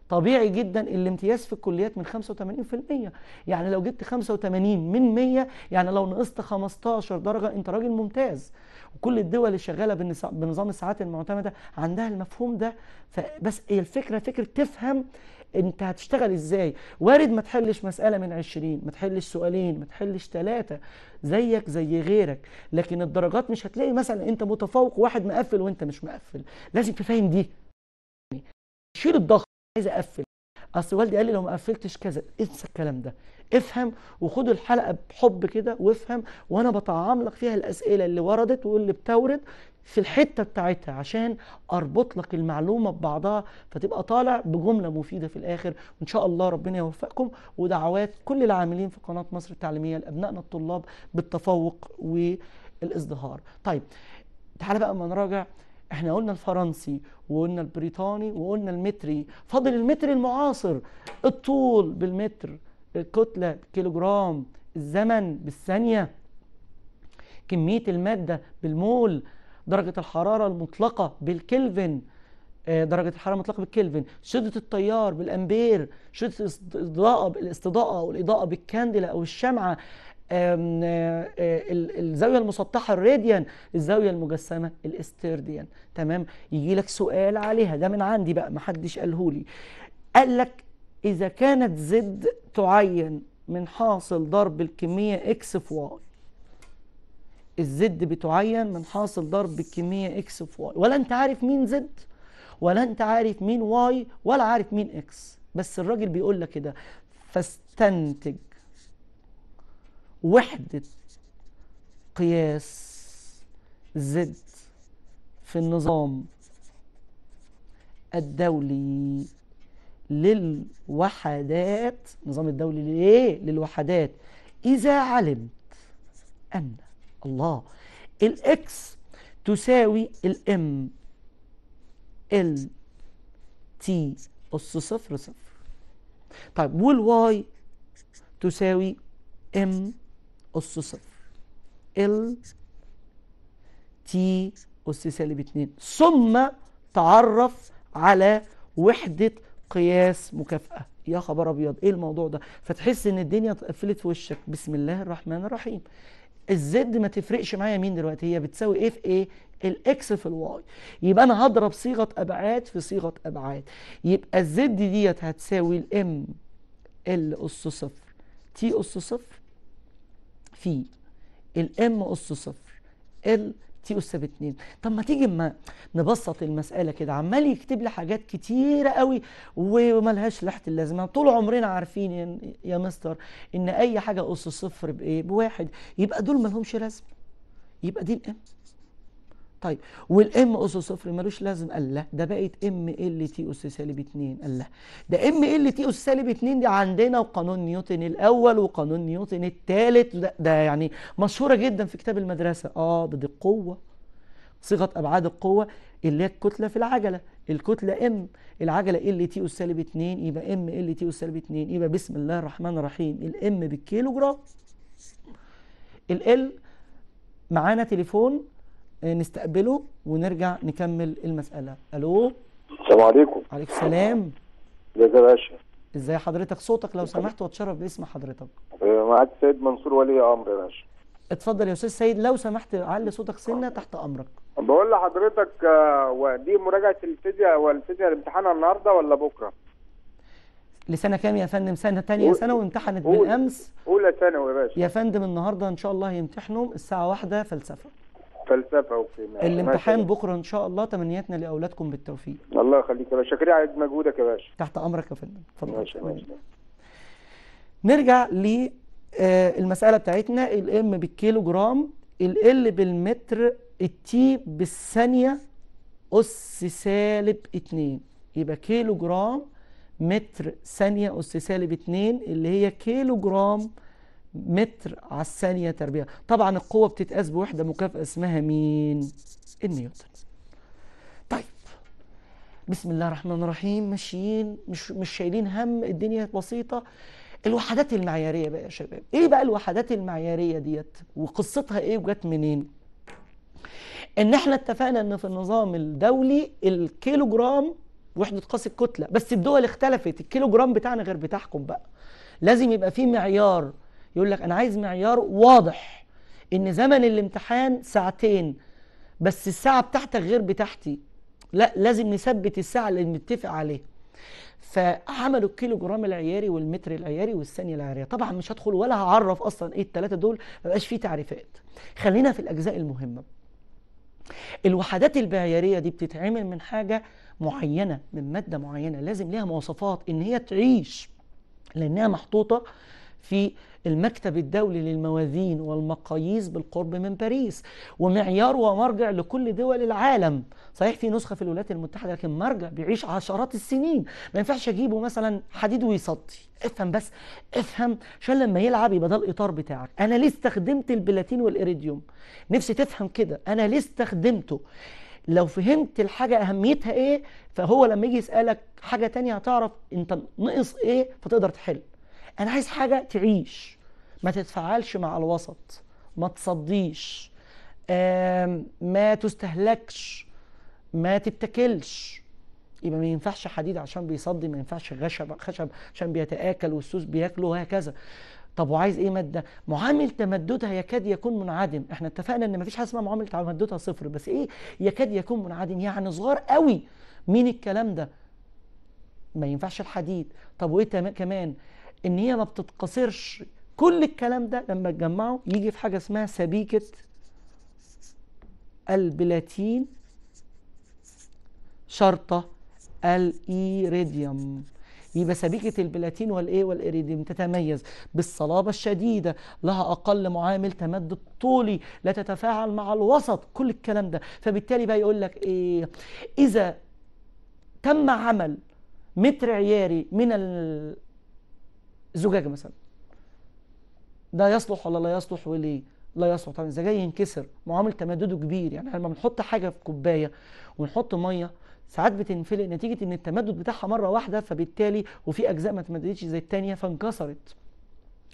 طبيعي جدا الامتياز في الكليات من 85% يعني لو جبت 85 من 100 يعني لو نقصت 15 درجة انت راجل ممتاز وكل الدول اللي شغالة بنظام الساعات المعتمدة عندها المفهوم ده بس الفكرة فكرة تفهم انت هتشتغل ازاي وارد ما تحلش مسألة من 20 ما تحلش سؤالين ما تحلش ثلاثة زيك زي غيرك لكن الدرجات مش هتلاقي مثلا انت متفوق واحد مقفل وانت مش مقفل لازم تفهم دي شيل الضغط عايز اقفل اصل والدي قال لي لو ما قفلتش كذا انسى الكلام ده افهم وخد الحلقه بحب كده وافهم وانا بطعم لك فيها الاسئله اللي وردت واللي بتورد في الحته بتاعتها عشان اربط لك المعلومه ببعضها فتبقى طالع بجمله مفيده في الاخر وان شاء الله ربنا يوفقكم ودعوات كل العاملين في قناه مصر التعليميه لابنائنا الطلاب بالتفوق والازدهار. طيب تعالى بقى اما نراجع احنا قلنا الفرنسي وقلنا البريطاني وقلنا المتري فاضل المتر المعاصر الطول بالمتر الكتلة بالكيلوجرام الزمن بالثانية كمية المادة بالمول درجة الحرارة المطلقة بالكلفن آه، درجة الحرارة المطلقة بالكلفن شدة التيار بالأمبير شدة الاستضاءة بالاستضاءة والإضاءة بالكاندلة أو الشمعة آه، آه، الزاويه المسطحه الراديان الزاويه المجسمه الاسترديان تمام يجي لك سؤال عليها ده من عندي بقى ما حدش قاله لي قال لك اذا كانت زد تعين من حاصل ضرب الكميه اكس في واي الزد بتعين من حاصل ضرب الكميه اكس في واي ولا انت عارف مين زد ولا انت عارف مين واي ولا عارف مين اكس بس الراجل بيقول لك كده فاستنتج وحدة قياس زد في النظام الدولي للوحدات النظام الدولي ليه للوحدات إذا علمت أن الله الإكس تساوي الإم ال تي أس صفر صفر طيب والواي تساوي ام أس صفر ال تي أس سالب اتنين ثم تعرف على وحدة قياس مكافأة يا خبر أبيض إيه الموضوع ده فتحس إن الدنيا اتقفلت في وشك بسم الله الرحمن الرحيم الزد ما تفرقش معايا مين دلوقتي هي بتساوي ايه في ايه الاكس في الواي يبقى انا هضرب صيغه ابعاد في صيغه ابعاد يبقى الزد ديت هتساوي الام ال اس صفر تي اس صفر في الام اس صفر ال تي اس ب 2 طب ما تيجي ما نبسط المساله كده عمال يكتب لي حاجات كتيره قوي وملهاش لحت اللازمه طول عمرنا عارفين يا مستر ان اي حاجه اس صفر بايه بواحد يبقى دول ملهمش لازمه يبقى دي الام طيب والام اس صفر ملوش لازم قال لا ده بقت ام ال تي اس سالب 2 قال لا ده ام ال تي اس سالب 2 دي عندنا وقانون نيوتن الاول وقانون نيوتن الثالث ده يعني مشهوره جدا في كتاب المدرسه اه دي القوه صيغه ابعاد القوه اللي هي الكتله في العجله الكتله ام العجله ال تي اس سالب 2 يبقى ام ال تي اس سالب 2 يبقى بسم الله الرحمن الرحيم الام بالكيلو جرام ال معانا تليفون آه، نستقبله ونرجع نكمل المسألة ألو السلام عليكم عليك السلام ازيك يا باشا ازي حضرتك صوتك لو سمحت واتشرف باسم حضرتك آه، معاك سيد منصور ولي امر يا باشا اتفضل يا استاذ سيد لو سمحت علي صوتك سنه تحت امرك بقول لحضرتك آه، ودي مراجعه الفيزياء والفيزياء الامتحان النهارده ولا بكره لسنه كام يا فندم سنه ثانيه ثانوي امتحنت بالامس اولى ثانوي يا باشا يا فندم النهارده ان شاء الله هيمتحنوا الساعه واحدة فلسفه فلسفه وفي الامتحان بكره ان شاء الله تمنياتنا لاولادكم بالتوفيق الله يخليك يا باشا شاكرين على مجهودك يا باشا تحت امرك يا فندم اتفضل نرجع ل آه، المساله بتاعتنا الام بالكيلو جرام ال بالمتر التي بالثانيه اس سالب 2 يبقى كيلو جرام متر ثانيه اس سالب 2 اللي هي كيلو جرام متر على الثانية تربيع طبعا القوة بتتقاس بوحدة مكافأة اسمها مين؟ النيوتن طيب بسم الله الرحمن الرحيم ماشيين مش مش شايلين هم الدنيا بسيطة الوحدات المعيارية بقى يا شباب ايه بقى الوحدات المعيارية ديت وقصتها ايه وجت منين؟ ان احنا اتفقنا ان في النظام الدولي الكيلو جرام وحدة قاس الكتلة بس الدول اختلفت الكيلو جرام بتاعنا غير بتاعكم بقى لازم يبقى في معيار يقول لك انا عايز معيار واضح ان زمن الامتحان ساعتين بس الساعه بتاعتك غير بتاعتي لا لازم نثبت الساعه اللي متفق عليها فعملوا الكيلو جرام العياري والمتر العياري والثانيه العياريه طبعا مش هدخل ولا هعرف اصلا ايه الثلاثه دول ما بقاش فيه تعريفات خلينا في الاجزاء المهمه الوحدات المعياريه دي بتتعمل من حاجه معينه من ماده معينه لازم ليها مواصفات ان هي تعيش لانها محطوطه في المكتب الدولي للموازين والمقاييس بالقرب من باريس ومعيار ومرجع لكل دول العالم صحيح في نسخه في الولايات المتحده لكن مرجع بيعيش عشرات السنين ما ينفعش اجيبه مثلا حديد ويصدي افهم بس افهم عشان لما يلعب يبقى ده الاطار بتاعك انا ليه استخدمت البلاتين والاريديوم نفسي تفهم كده انا ليه استخدمته لو فهمت الحاجة أهميتها إيه فهو لما يجي يسألك حاجة تانية هتعرف أنت نقص إيه فتقدر تحل انا عايز حاجه تعيش ما تتفاعلش مع الوسط ما تصديش ما تستهلكش ما تتكلش يبقى ما ينفعش حديد عشان بيصدي ما ينفعش خشب خشب عشان بيتاكل والسوس بياكله وهكذا طب وعايز ايه ماده معامل تمددها يكاد يكون منعدم احنا اتفقنا ان مفيش حاجه اسمها معامل تمددها صفر بس ايه يكاد يكون منعدم يعني صغار قوي مين الكلام ده ما ينفعش الحديد طب وايه كمان ان هي ما بتتقصرش كل الكلام ده لما تجمعه يجي في حاجه اسمها سبيكه البلاتين شرطه الايريديوم يبقى سبيكة البلاتين والايه والايريديوم تتميز بالصلابة الشديدة لها اقل معامل تمدد طولي لا تتفاعل مع الوسط كل الكلام ده فبالتالي بقى يقول لك ايه اذا تم عمل متر عياري من الزجاجه مثلا ده يصلح ولا لا يصلح وليه لا يصلح طبعا الزجاج ينكسر معامل تمدده كبير يعني لما بنحط حاجه في كوبايه ونحط ميه ساعات بتنفلق نتيجه ان التمدد بتاعها مره واحده فبالتالي وفي اجزاء ما تمددتش زي الثانيه فانكسرت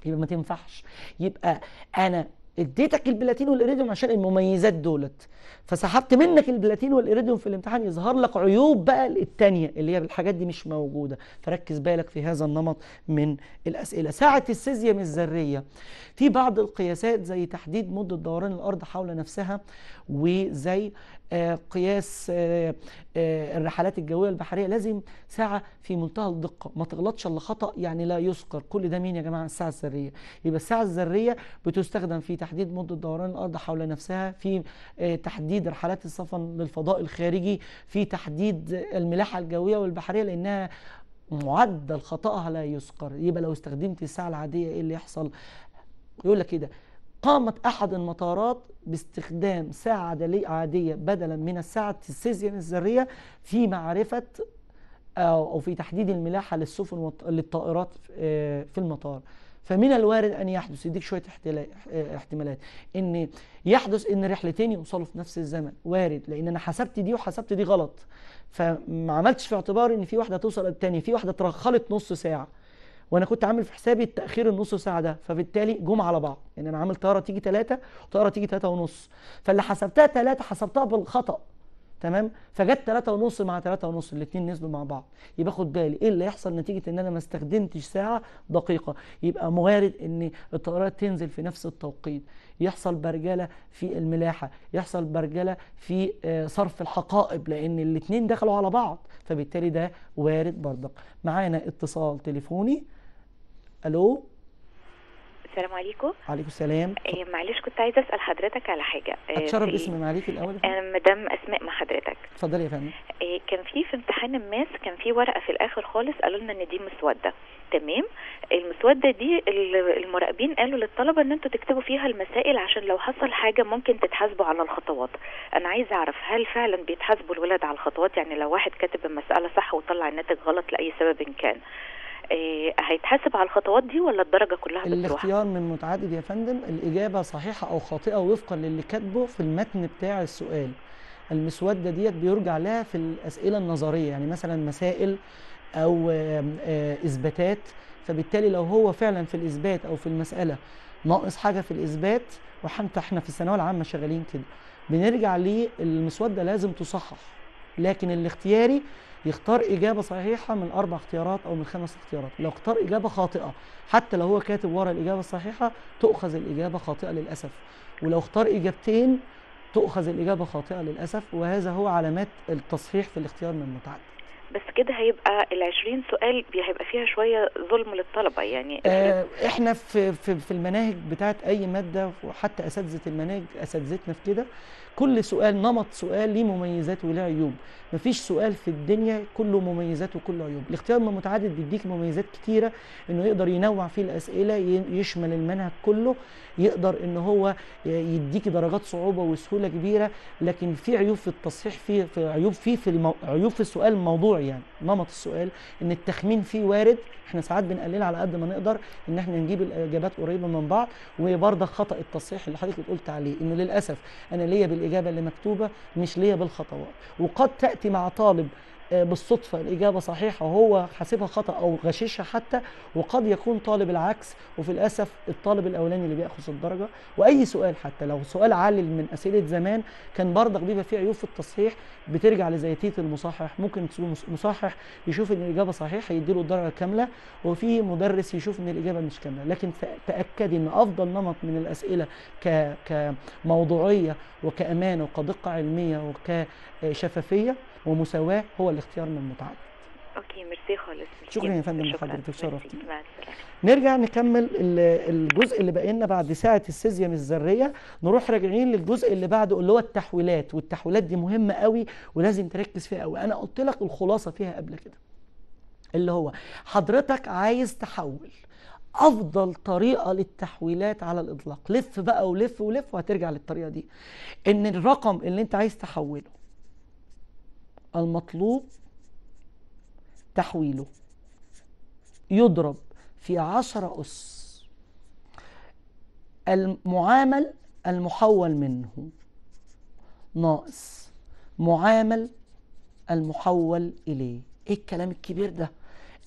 يبقى ما تنفعش يبقى انا اديتك البلاتين والايريديوم عشان المميزات دولت فسحبت منك البلاتين والايريديوم في الامتحان يظهر لك عيوب بقى التانية اللي هي الحاجات دي مش موجوده فركز بالك في هذا النمط من الاسئله ساعه السيزيوم الذريه في بعض القياسات زي تحديد مده دوران الارض حول نفسها وزي آه، قياس آه، آه، الرحلات الجويه البحريه لازم ساعه في منتهى الدقه ما تغلطش الا خطا يعني لا يذكر كل ده مين يا جماعه الساعه الذريه يبقى الساعه الذريه بتستخدم في تحديد مده دوران الارض حول نفسها في تحديد رحلات السفن للفضاء الخارجي في تحديد الملاحه الجويه والبحريه لانها معدل خطأها لا يذكر يبقى لو استخدمت الساعة العادية ايه اللي يحصل يقول لك كده إيه قامت أحد المطارات باستخدام ساعة عادية بدلا من الساعة السيزيان الذرية في معرفة آه، أو في تحديد الملاحة للسفن للطائرات آه، في المطار فمن الوارد أن يحدث يديك شوية آه، احتمالات إن يحدث إن رحلتين يوصلوا في نفس الزمن وارد لأن أنا حسبت دي وحسبت دي غلط فما عملتش في اعتبار إن في واحدة توصل للثانيه في واحدة ترخلت نص ساعة وانا كنت عامل في حسابي التاخير النص ساعه ده فبالتالي جم على بعض يعني انا عامل طياره تيجي 3 وطياره تيجي 3 ونص فاللي حسبتها 3 حسبتها بالخطا تمام فجت 3 ونص مع 3 ونص الاثنين نزلوا مع بعض يبقى خد بالي ايه اللي يحصل نتيجه ان انا ما استخدمتش ساعه دقيقه يبقى موارد ان الطائرات تنزل في نفس التوقيت يحصل برجله في الملاحه يحصل برجله في آه، صرف الحقائب لان الاثنين دخلوا على بعض فبالتالي ده وارد بردك معانا اتصال تليفوني الو السلام عليكم وعليكم السلام إيه معلش كنت عايزه اسال حضرتك على حاجه آه، اتشرف باسم معاليك الاول آه، مدام اسماء مع حضرتك اتفضلي يا فندم إيه كان في في امتحان الماس كان في ورقه في الاخر خالص قالوا لنا ان دي مسوده تمام المسوده دي المراقبين قالوا للطلبه ان انتوا تكتبوا فيها المسائل عشان لو حصل حاجه ممكن تتحاسبوا على الخطوات انا عايزه اعرف هل فعلا بيتحاسبوا الولاد على الخطوات يعني لو واحد كاتب المساله صح وطلع الناتج غلط لاي سبب كان إيه، هيتحاسب على الخطوات دي ولا الدرجه كلها بتروح؟ الاختيار من متعدد يا فندم الاجابه صحيحه او خاطئه وفقا للي كاتبه في المتن بتاع السؤال. المسوده ديت بيرجع لها في الاسئله النظريه يعني مثلا مسائل او آه، اثباتات فبالتالي لو هو فعلا في الاثبات او في المساله ناقص حاجه في الاثبات وحتى احنا في الثانويه العامه شغالين كده بنرجع للمسوده لازم تصحح لكن الاختياري يختار اجابه صحيحه من اربع اختيارات او من خمس اختيارات لو اختار اجابه خاطئه حتى لو هو كاتب ورا الاجابه الصحيحه تؤخذ الاجابه خاطئه للاسف ولو اختار اجابتين تؤخذ الاجابه خاطئه للاسف وهذا هو علامات التصحيح في الاختيار من متعدد بس كده هيبقى ال 20 سؤال هيبقى فيها شويه ظلم للطلبه يعني آه احنا في في, في المناهج بتاعت اي ماده وحتى اساتذه المناهج اساتذتنا في كده كل سؤال نمط سؤال ليه مميزات وليه عيوب مفيش سؤال في الدنيا كله مميزات وكله عيوب الاختيار المتعدد بيديك مميزات كتيره انه يقدر ينوع فيه الاسئله يشمل المنهج كله يقدر ان هو يديك درجات صعوبه وسهوله كبيره لكن في عيوب في التصحيح في عيوب فيه في المو... عيوب في السؤال الموضوعي يعني نمط السؤال ان التخمين فيه وارد احنا ساعات بنقلل على قد ما نقدر ان احنا نجيب الاجابات قريبه من بعض وبرضه خطا التصحيح اللي حضرتك قلت عليه انه للاسف انا ليا بال الإجابة اللي مكتوبة مش ليا بالخطوات وقد تأتي مع طالب آه، بالصدفة الإجابة صحيحة وهو حاسبها خطأ أو غشيشها حتى وقد يكون طالب العكس وفي الأسف الطالب الأولاني اللي بيأخذ الدرجة وأي سؤال حتى لو سؤال عالي من أسئلة زمان كان برضك بيبقى فيه عيوب في التصحيح بترجع لزيتية المصحح ممكن مصحح يشوف إن الإجابة صحيحة يديله الدرجة كاملة وفي مدرس يشوف إن الإجابة مش كاملة لكن تأكدي إن أفضل نمط من الأسئلة كموضوعية وكأمانة وكدقة علمية وكشفافية ومساواه هو الاختيار من المتعدد اوكي ميرسي خالص شكرا يا فندم لحضرتك شرفتي مع السلامه نرجع نكمل الجزء اللي بقى لنا بعد ساعه السيزيوم الذريه نروح راجعين للجزء اللي بعده اللي هو التحويلات والتحويلات دي مهمه قوي ولازم تركز فيها قوي انا قلت لك الخلاصه فيها قبل كده اللي هو حضرتك عايز تحول افضل طريقه للتحويلات على الاطلاق لف بقى ولف ولف وهترجع للطريقه دي ان الرقم اللي انت عايز تحوله المطلوب تحويله يضرب في عشرة أس المعامل المحول منه ناقص معامل المحول إليه إيه الكلام الكبير ده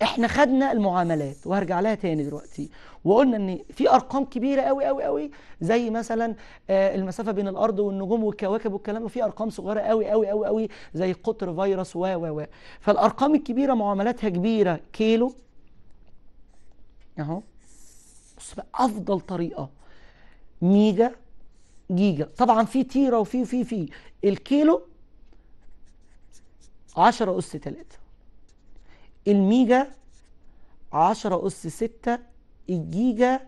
احنا خدنا المعاملات وهرجع لها تاني دلوقتي وقلنا ان في ارقام كبيره قوي قوي قوي زي مثلا آه، المسافه بين الارض والنجوم والكواكب والكلام وفي ارقام صغيره قوي قوي قوي قوي زي قطر فيروس و و و فالارقام الكبيره معاملاتها كبيره كيلو اهو بص بقى افضل طريقه ميجا جيجا طبعا في تيرا وفي في في الكيلو 10 اس 3 الميجا عشرة أس ستة الجيجا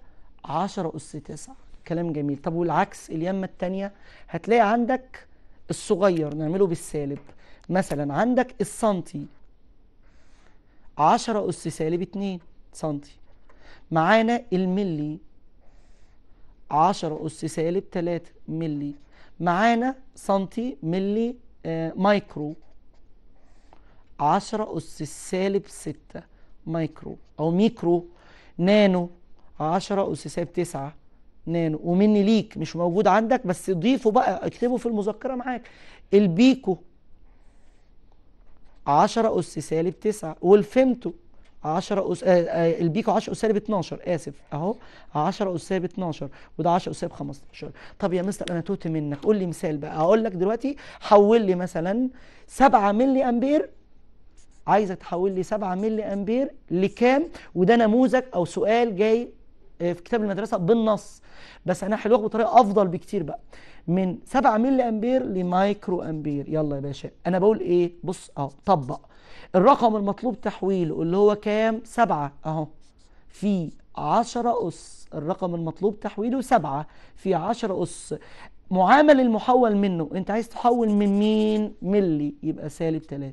عشرة أس تسعة كلام جميل طب والعكس اليمة التانية هتلاقي عندك الصغير نعمله بالسالب مثلا عندك السنتي عشرة أس سالب اتنين سنتي معانا الملي عشرة أس سالب تلاتة ملي معانا سنتي ملي آه مايكرو 10 أس سالب 6 مايكرو أو ميكرو نانو 10 أس سالب 9 نانو ومني ليك مش موجود عندك بس ضيفه بقى اكتبه في المذكرة معاك البيكو 10 أس سالب 9 والفيمتو 10 أس آه، آه، البيكو 10 أس سالب 12 آسف أهو 10 أس سالب 12 وده 10 أس سالب 15 طب يا مستر أنا توت منك قول لي مثال بقى أقول لك دلوقتي حول لي مثلا 7 ملي أمبير عايزك تحول لي 7 ملي امبير لكام وده نموذج او سؤال جاي آه، في كتاب المدرسه بالنص بس انا هحلوه بطريقه افضل بكتير بقى من 7 ملي امبير لمايكرو امبير يلا يا باشا انا بقول ايه بص اهو طبق الرقم المطلوب تحويله اللي هو كام 7 اهو في 10 اس الرقم المطلوب تحويله 7 في 10 اس معامل المحول منه انت عايز تحول من مين ملي يبقى سالب 3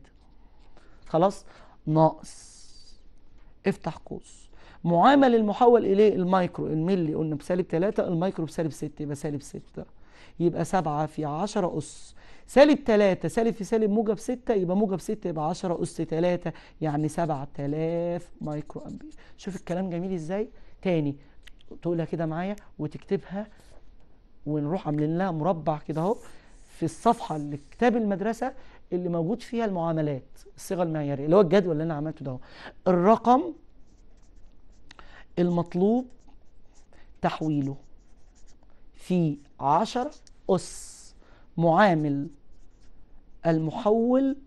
خلاص ناقص افتح قوس معامل المحول اليه المايكرو الملي قلنا بسالب 3 المايكرو بسالب 6 يبقى سالب 6 يبقى 7 في 10 اس سالب 3 سالب في سالب موجب 6 يبقى موجب 6 يبقى 10 اس 3 يعني 7000 مايكرو امبير شوف الكلام جميل ازاي تاني تقولها كده معايا وتكتبها ونروح عاملين لها مربع كده اهو في الصفحه اللي كتاب المدرسه اللي موجود فيها المعاملات الصيغه المعياريه اللي هو الجدول اللي انا عملته ده الرقم المطلوب تحويله في 10 أس معامل المحول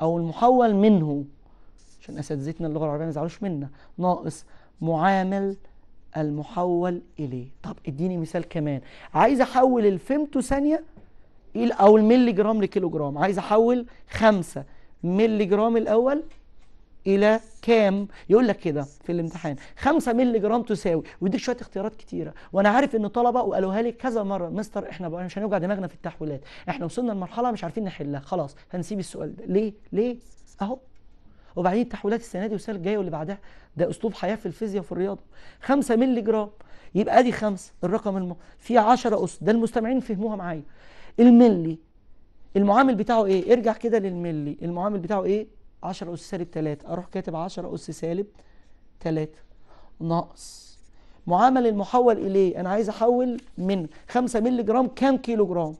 أو المحول منه عشان أساتذتنا اللغة العربية ما يزعلوش منا ناقص معامل المحول إليه طب اديني مثال كمان عايز أحول الفيمتو ثانية إيه او الملي جرام لكيلو جرام عايز احول 5 ملي جرام الاول الى كام يقول لك كده في الامتحان 5 مللي جرام تساوي ويديك شويه اختيارات كتيره وانا عارف ان طلبه وقالوها لي كذا مره مستر احنا بقى مش هنوجع دماغنا في التحويلات احنا وصلنا لمرحله مش عارفين نحلها خلاص هنسيب السؤال ده ليه ليه اهو وبعدين التحويلات السنه دي والسنه الجايه واللي بعدها ده اسلوب حياه في الفيزياء وفي الرياضه 5 مللي جرام يبقى ادي 5 الرقم الم... في 10 اس ده المستمعين فهموها معايا الملي المعامل بتاعه ايه ارجع كده للملي المعامل بتاعه ايه 10 اس سالب 3 اروح كاتب 10 اس سالب 3 ناقص معامل المحول اليه انا عايز احول من 5 مللي جرام كام كيلو جرام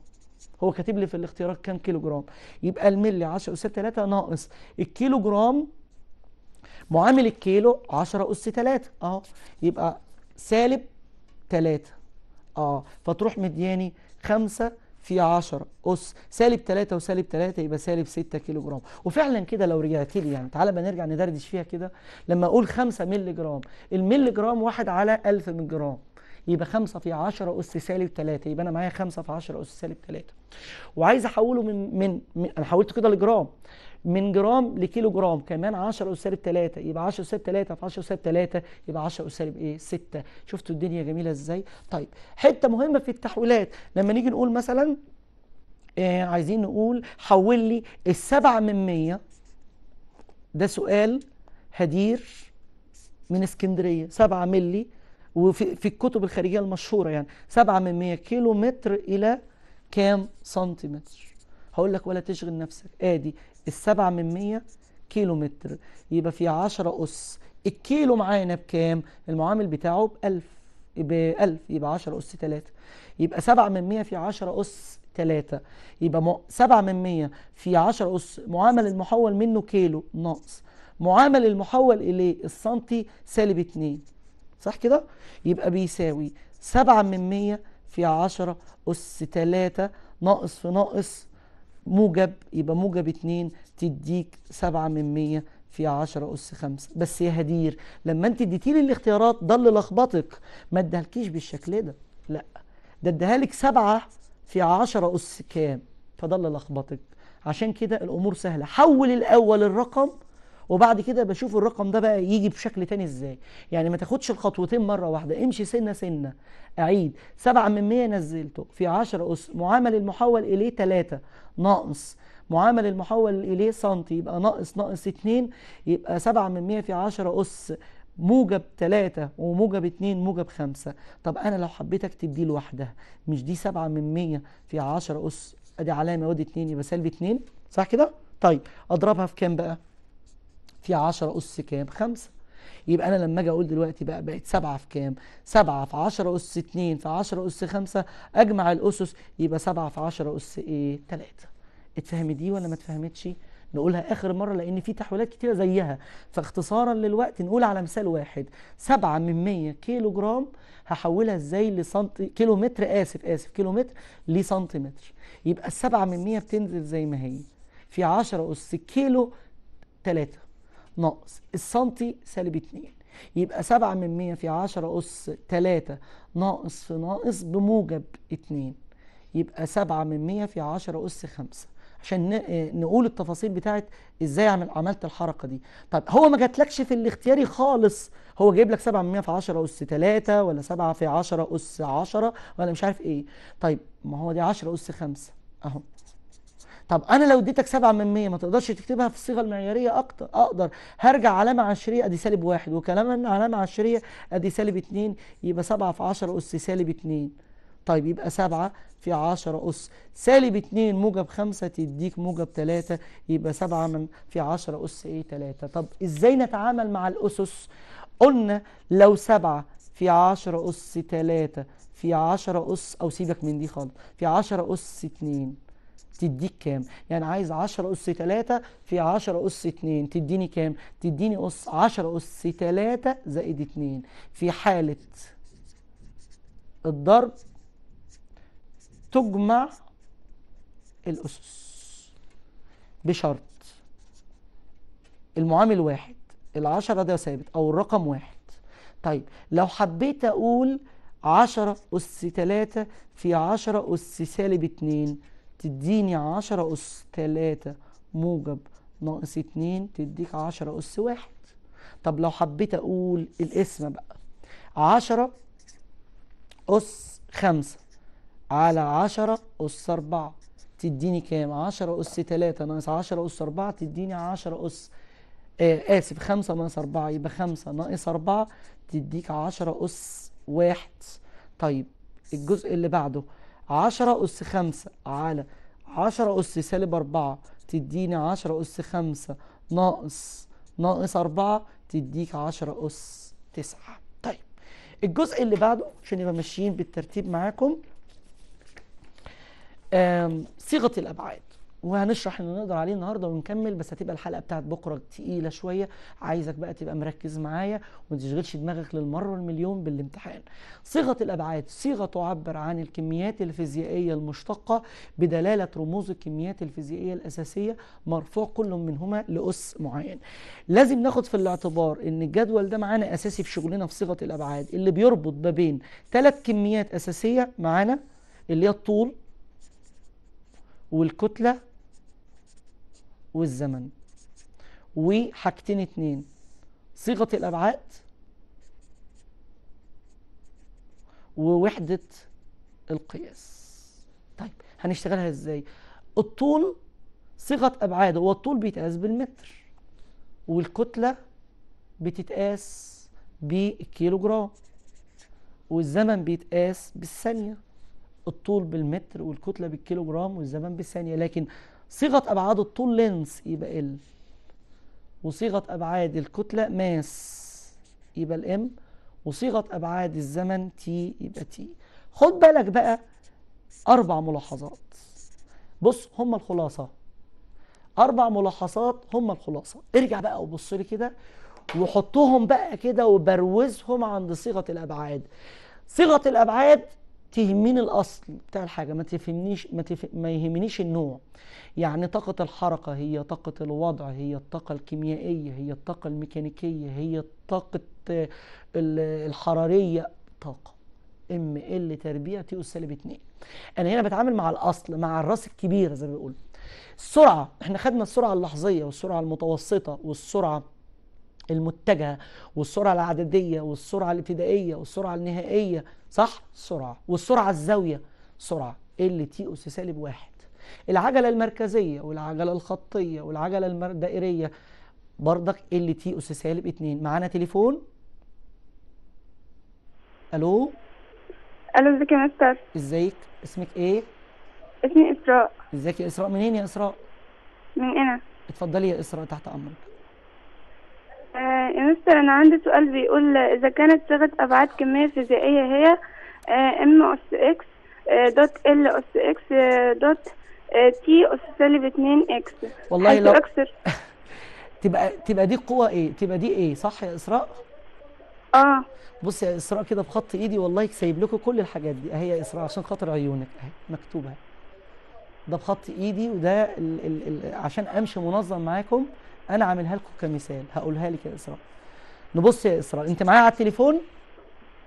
هو كاتب لي في الاختيارات كام كيلو جرام يبقى الملي 10 اس 3 ناقص الكيلو جرام معامل الكيلو 10 اس 3 اهو يبقى سالب 3 اه فتروح مدياني 5 في 10 أس سالب 3 وسالب 3 يبقى سالب 6 كيلو جرام وفعلا كده لو رجعت لي يعني تعالى بنرجع ندردش فيها كده لما أقول 5 مللي جرام الملي جرام 1 على 1000 من جرام يبقى 5 في 10 أس سالب 3 يبقى أنا معايا 5 في 10 أس سالب 3 وعايز أحوله من من, من أنا حولته كده لجرام من جرام لكيلو جرام كمان 10 أساليب 3 يبقى 10 أساليب 3 في 10 أساليب 3 يبقى 10 أساليب إيه 6 شفتوا الدنيا جميلة إزاي طيب حتة مهمة في التحويلات لما نيجي نقول مثلا آه عايزين نقول حول لي ال7 من 100 ده سؤال هدير من اسكندرية 7 ملي وفي في الكتب الخارجية المشهورة يعني 7 من 100 كيلو متر إلى كام سنتيمتر هقول لك ولا تشغل نفسك ادي السبعة من مية كيلو متر يبقى في عشرة أس الكيلو معانا بكام المعامل بتاعه بألف بألف يبقى عشرة أس تلاتة يبقى سبعة من مية في عشرة أس تلاتة يبقى سبعة من مية في عشرة أس معامل المحول منه كيلو ناقص معامل المحول إليه السنتي سالب اتنين صح كده يبقى بيساوي سبعة من مية في عشرة أس تلاتة ناقص في ناقص موجب يبقى موجب 2 تديك 7 من 100 في 10 أس 5 بس يا هدير لما أنت اديتي لي الاختيارات ضل لخبطك ما ادهلكيش بالشكل ده لا ده ادهالك سبعة 7 في 10 أس كام فضل لخبطك عشان كده الأمور سهلة حول الأول الرقم وبعد كده بشوف الرقم ده بقى يجي بشكل تاني ازاي يعني ما تاخدش الخطوتين مره واحده امشي سنه سنه اعيد 7 من 100 نزلته في 10 اس معامل المحول اليه 3 ناقص معامل المحول اليه سنتي يبقى ناقص ناقص 2 يبقى 7 من 100 في 10 اس موجب 3 وموجب 2 موجب 5 طب انا لو حبيت اكتب دي لوحدها مش دي 7 من 100 في 10 اس ادي علامه وادي 2 يبقى سالب 2 صح كده؟ طيب اضربها في كام بقى؟ في 10 اس كام؟ 5 يبقى انا لما اجي اقول دلوقتي بقى بقت 7 في كام 7 في 10 اس 2 في 10 اس 5 اجمع الاسس يبقى 7 في 10 اس ايه 3 اتفهمت دي ولا ما اتفهمتش نقولها اخر مره لان في تحويلات كتيره زيها فاختصارا للوقت نقول على مثال واحد 7 من 100 كيلو جرام هحولها ازاي لسنت كيلو متر اسف اسف كيلو متر لسنتيمتر يبقى السبعة من 100 بتنزل زي ما هي في 10 اس كيلو 3 ناقص السنتي سالب 2 يبقى 7 من 100 في 10 أس 3 ناقص في ناقص بموجب 2 يبقى 7 من 100 في 10 أس 5 عشان آه، نقول التفاصيل بتاعت ازاي عمل عملت الحركه دي طب هو ما جاتلكش في الاختياري خالص هو جايب لك 7 من 100 في 10 اس 3 ولا 7 في 10 اس 10 ولا مش عارف ايه طيب ما هو دي 10 اس 5 اهو طب انا لو اديتك 7 من 100 ما تقدرش تكتبها في الصيغه المعياريه اكتر اقدر هرجع علامه عشريه ادي سالب واحد وكمان علامه عشريه ادي سالب 2 يبقى 7 في 10 اس سالب 2 طيب يبقى 7 في 10 أس سالب 2 موجب 5 تديك موجب 3 يبقى 7 من في 10 أس إيه 3 طب إزاي نتعامل مع الأسس قلنا لو 7 في 10 أس 3 في 10 أس أو سيبك من دي خالص في 10 أس 2 تديك كام يعني عايز 10 اس 3 في 10 اس 2 تديني كام تديني اس 10 اس 3 زائد 2 في حاله الضرب تجمع الاسس بشرط المعامل واحد ال10 ده ثابت او الرقم واحد طيب لو حبيت اقول 10 أس 3 في 10 أس سالب 2 تديني عشرة أس تلاتة موجب ناقص اتنين تديك عشرة أس واحد طب لو حبيت أقول الاسم بقى عشرة أس خمسة على عشرة أس أربعة تديني كام؟ عشرة أس تلاتة ناقص عشرة أس أربعة تديني عشرة أس آه، آسف خمسة ناقص أربعة يبقى خمسة ناقص أربعة تديك عشرة أس واحد طيب الجزء اللي بعده 10 أس 5 على 10 أس سالب 4 تديني 10 أس 5 ناقص ناقص 4 تديك 10 أس 9 طيب الجزء اللي بعده عشان نبقى ماشيين بالترتيب معاكم صيغة الأبعاد وهنشرح اللي نقدر عليه النهارده ونكمل بس هتبقى الحلقه بتاعت بكره تقيله شويه عايزك بقى تبقى مركز معايا وما تشغلش دماغك للمره المليون بالامتحان صيغه الابعاد صيغه تعبر عن الكميات الفيزيائيه المشتقه بدلاله رموز الكميات الفيزيائيه الاساسيه مرفوع كل منهما لاس معين لازم ناخد في الاعتبار ان الجدول ده معانا اساسي في شغلنا في صيغه الابعاد اللي بيربط ما بين ثلاث كميات اساسيه معانا اللي هي الطول والكتله والزمن وحاجتين اتنين صيغة الأبعاد ووحدة القياس طيب هنشتغلها ازاي الطول صيغة أبعاد هو الطول بيتقاس بالمتر والكتلة بتتقاس بالكيلو جرام والزمن بيتقاس بالثانية الطول بالمتر والكتلة بالكيلو جرام والزمن بالثانية لكن صيغة أبعاد الطول لينس يبقى ال وصيغة أبعاد الكتلة ماس يبقى الام وصيغة أبعاد الزمن تي يبقى تي خد بالك بقى أربع ملاحظات بص هم الخلاصة أربع ملاحظات هم الخلاصة ارجع بقى وبص لي كده وحطهم بقى كده وبروزهم عند صيغة الأبعاد صيغة الأبعاد تهمني الاصل بتاع الحاجه ما تفهمنيش ما, تف... ما يهمنيش النوع يعني طاقه الحركه هي طاقه الوضع هي الطاقه الكيميائيه هي الطاقه الميكانيكيه هي الطاقه الحراريه طاقه ام ال تربيع تي اس سالب 2 انا هنا بتعامل مع الاصل مع الراس الكبيره زي ما بيقولوا السرعه احنا خدنا السرعه اللحظيه والسرعه المتوسطه والسرعه المتجهه والسرعه العدديه والسرعه الابتدائيه والسرعه النهائيه صح السرعه والسرعه الزاويه سرعه ال تي اس سالب واحد العجله المركزيه والعجله الخطيه والعجله الدائريه بردك ال تي اس سالب اتنين معانا تليفون الو الو ازيك يا مستر ازيك اسمك ايه اسمي اسراء ازيك يا اسراء منين يا اسراء من هنا اتفضلي يا اسراء تحت امرك آه، يا مستر أنا عندي سؤال بيقول إذا كانت صيغة أبعاد كمية فيزيائية هي ام آه، أس إكس آه، دوت ال أس إكس دوت تي أس سالب اتنين إكس والله لو أكثر تبقى تبقى دي القوة إيه؟ تبقى دي إيه؟ صح يا إسراء؟ اه بص يا اسراء كده بخط ايدي والله سايب لكم كل الحاجات دي اهي يا اسراء عشان خاطر عيونك اهي مكتوبه ده بخط ايدي وده ال ال ال عشان امشي منظم معاكم انا عاملها لكم كمثال هقولها لك يا اسراء نبص يا اسراء انت معايا على التليفون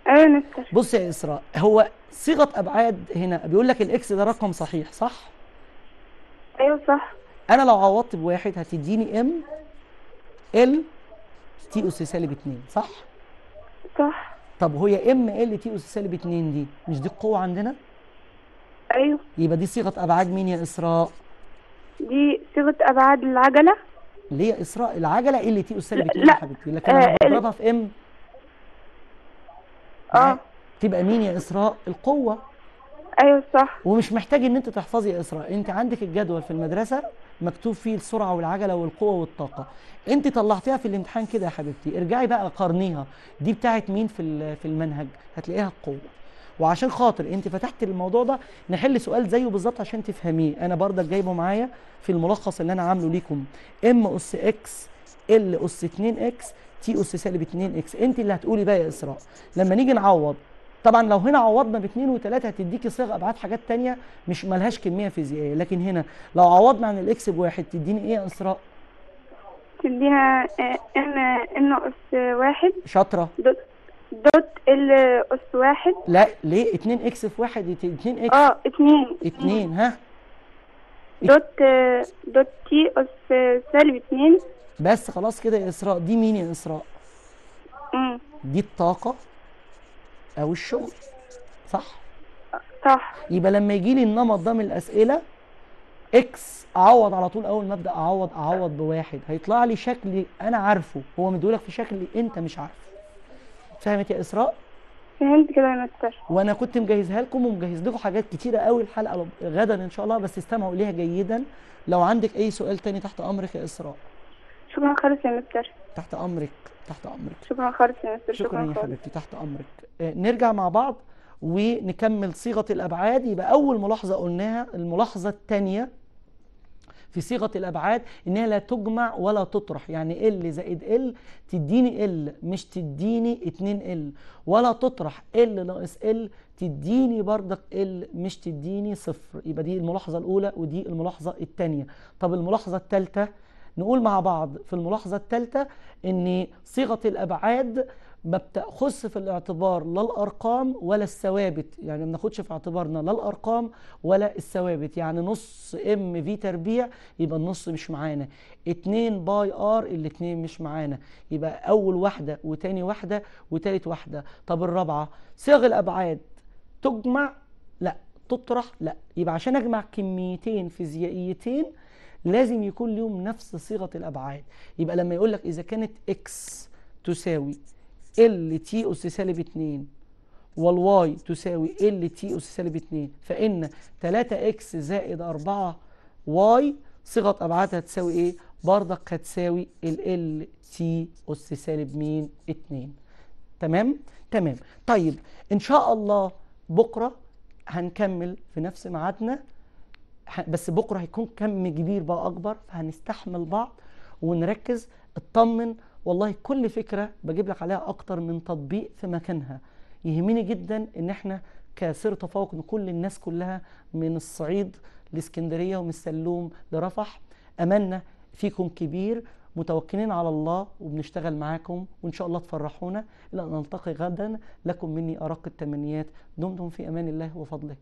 ايوه مستر بص يا اسراء هو صيغه ابعاد هنا بيقول لك الاكس ده رقم صحيح صح ايوه صح انا لو عوضت بواحد هتديني ام ال تي اس سالب 2 صح صح طب هي ام ال تي اس سالب 2 دي مش دي القوه عندنا ايوه يبقى دي صيغه ابعاد مين يا اسراء دي صيغه ابعاد العجله اللي هي اسراء العجله إيه اللي تي اس اللي بتقول يا حبيبتي لكن انا بضربها آه، في ام اه تبقى مين يا اسراء القوه ايوه صح ومش محتاج ان انت تحفظي يا اسراء انت عندك الجدول في المدرسه مكتوب فيه السرعه والعجله والقوه والطاقه انت طلعتيها في الامتحان كده يا حبيبتي ارجعي بقى قارنيها دي بتاعت مين في في المنهج هتلاقيها القوه وعشان خاطر انت فتحت الموضوع ده نحل سؤال زيه بالظبط عشان تفهميه انا برضك جايبه معايا في الملخص اللي انا عامله ليكم ام اس اكس ال اس 2 اكس تي اس سالب 2 اكس انت اللي هتقولي بقى يا اسراء لما نيجي نعوض طبعا لو هنا عوضنا ب 2 و3 هتديكي صيغ ابعاد حاجات ثانيه مش مالهاش كميه فيزيائيه لكن هنا لو عوضنا عن الاكس بواحد تديني ايه يا اسراء؟ تديها ان ان ناقص واحد شاطره دوت ال اس واحد لا ليه 2 اكس في واحد 2 اكس اه 2 2 ها دوت دوت تي اس سالب 2 بس خلاص كده يا اسراء دي مين يا اسراء؟ امم دي الطاقة أو الشغل صح؟ صح يبقى لما يجي لي النمط ده من الأسئلة اكس اعوض على طول اول ما ابدا اعوض اعوض بواحد هيطلع لي شكل انا عارفه هو مديهولك في شكل انت مش عارفه فهمت يا اسراء فهمت كده يا مستر وانا كنت مجهزها لكم ومجهز لكم حاجات كتيره قوي الحلقه غدا ان شاء الله بس استمعوا ليها جيدا لو عندك اي سؤال تاني تحت امرك يا اسراء شكرا خالص يا مستر تحت امرك تحت امرك شكرا خالص يا مستر شكرا, شكرا يا حبيبتي تحت امرك آه، نرجع مع بعض ونكمل صيغه الابعاد يبقى اول ملاحظه قلناها الملاحظه الثانيه في صيغه الابعاد انها لا تجمع ولا تطرح يعني ال زائد ال تديني ال مش تديني 2 ال ولا تطرح ال ناقص ال تديني بردك ال مش تديني صفر يبقى دي الملاحظه الاولى ودي الملاحظه الثانيه طب الملاحظه الثالثه نقول مع بعض في الملاحظه الثالثه ان صيغه الابعاد ما بتاخذش في الاعتبار لا الارقام ولا الثوابت يعني ما بناخدش في اعتبارنا لا الارقام ولا الثوابت يعني نص ام في تربيع يبقى النص مش معانا 2 باي ار الاثنين مش معانا يبقى اول واحده وتاني واحده وتالت واحده طب الرابعه صيغ الابعاد تجمع لا تطرح لا يبقى عشان اجمع كميتين فيزيائيتين لازم يكون ليهم نفس صيغه الابعاد يبقى لما يقول لك اذا كانت اكس تساوي ال تي أس سالب 2 والواي تساوي ال تي أس سالب 2 فإن 3 اكس زائد 4 واي صيغة أبعادها تساوي إيه؟ بردك هتساوي ال ال تي أس سالب مين؟ 2 تمام؟ تمام طيب إن شاء الله بكرة هنكمل في نفس ميعادنا بس بكرة هيكون كم كبير بقى أكبر فهنستحمل بعض ونركز اطمن والله كل فكرة بجيب لك عليها أكتر من تطبيق في مكانها يهمني جدا إن إحنا كسر تفوق إن الناس كلها من الصعيد لإسكندرية ومن السلوم لرفح أملنا فيكم كبير متوكلين على الله وبنشتغل معاكم وإن شاء الله تفرحونا إلى أن نلتقي غدا لكم مني أرق التمنيات دمتم في أمان الله وفضله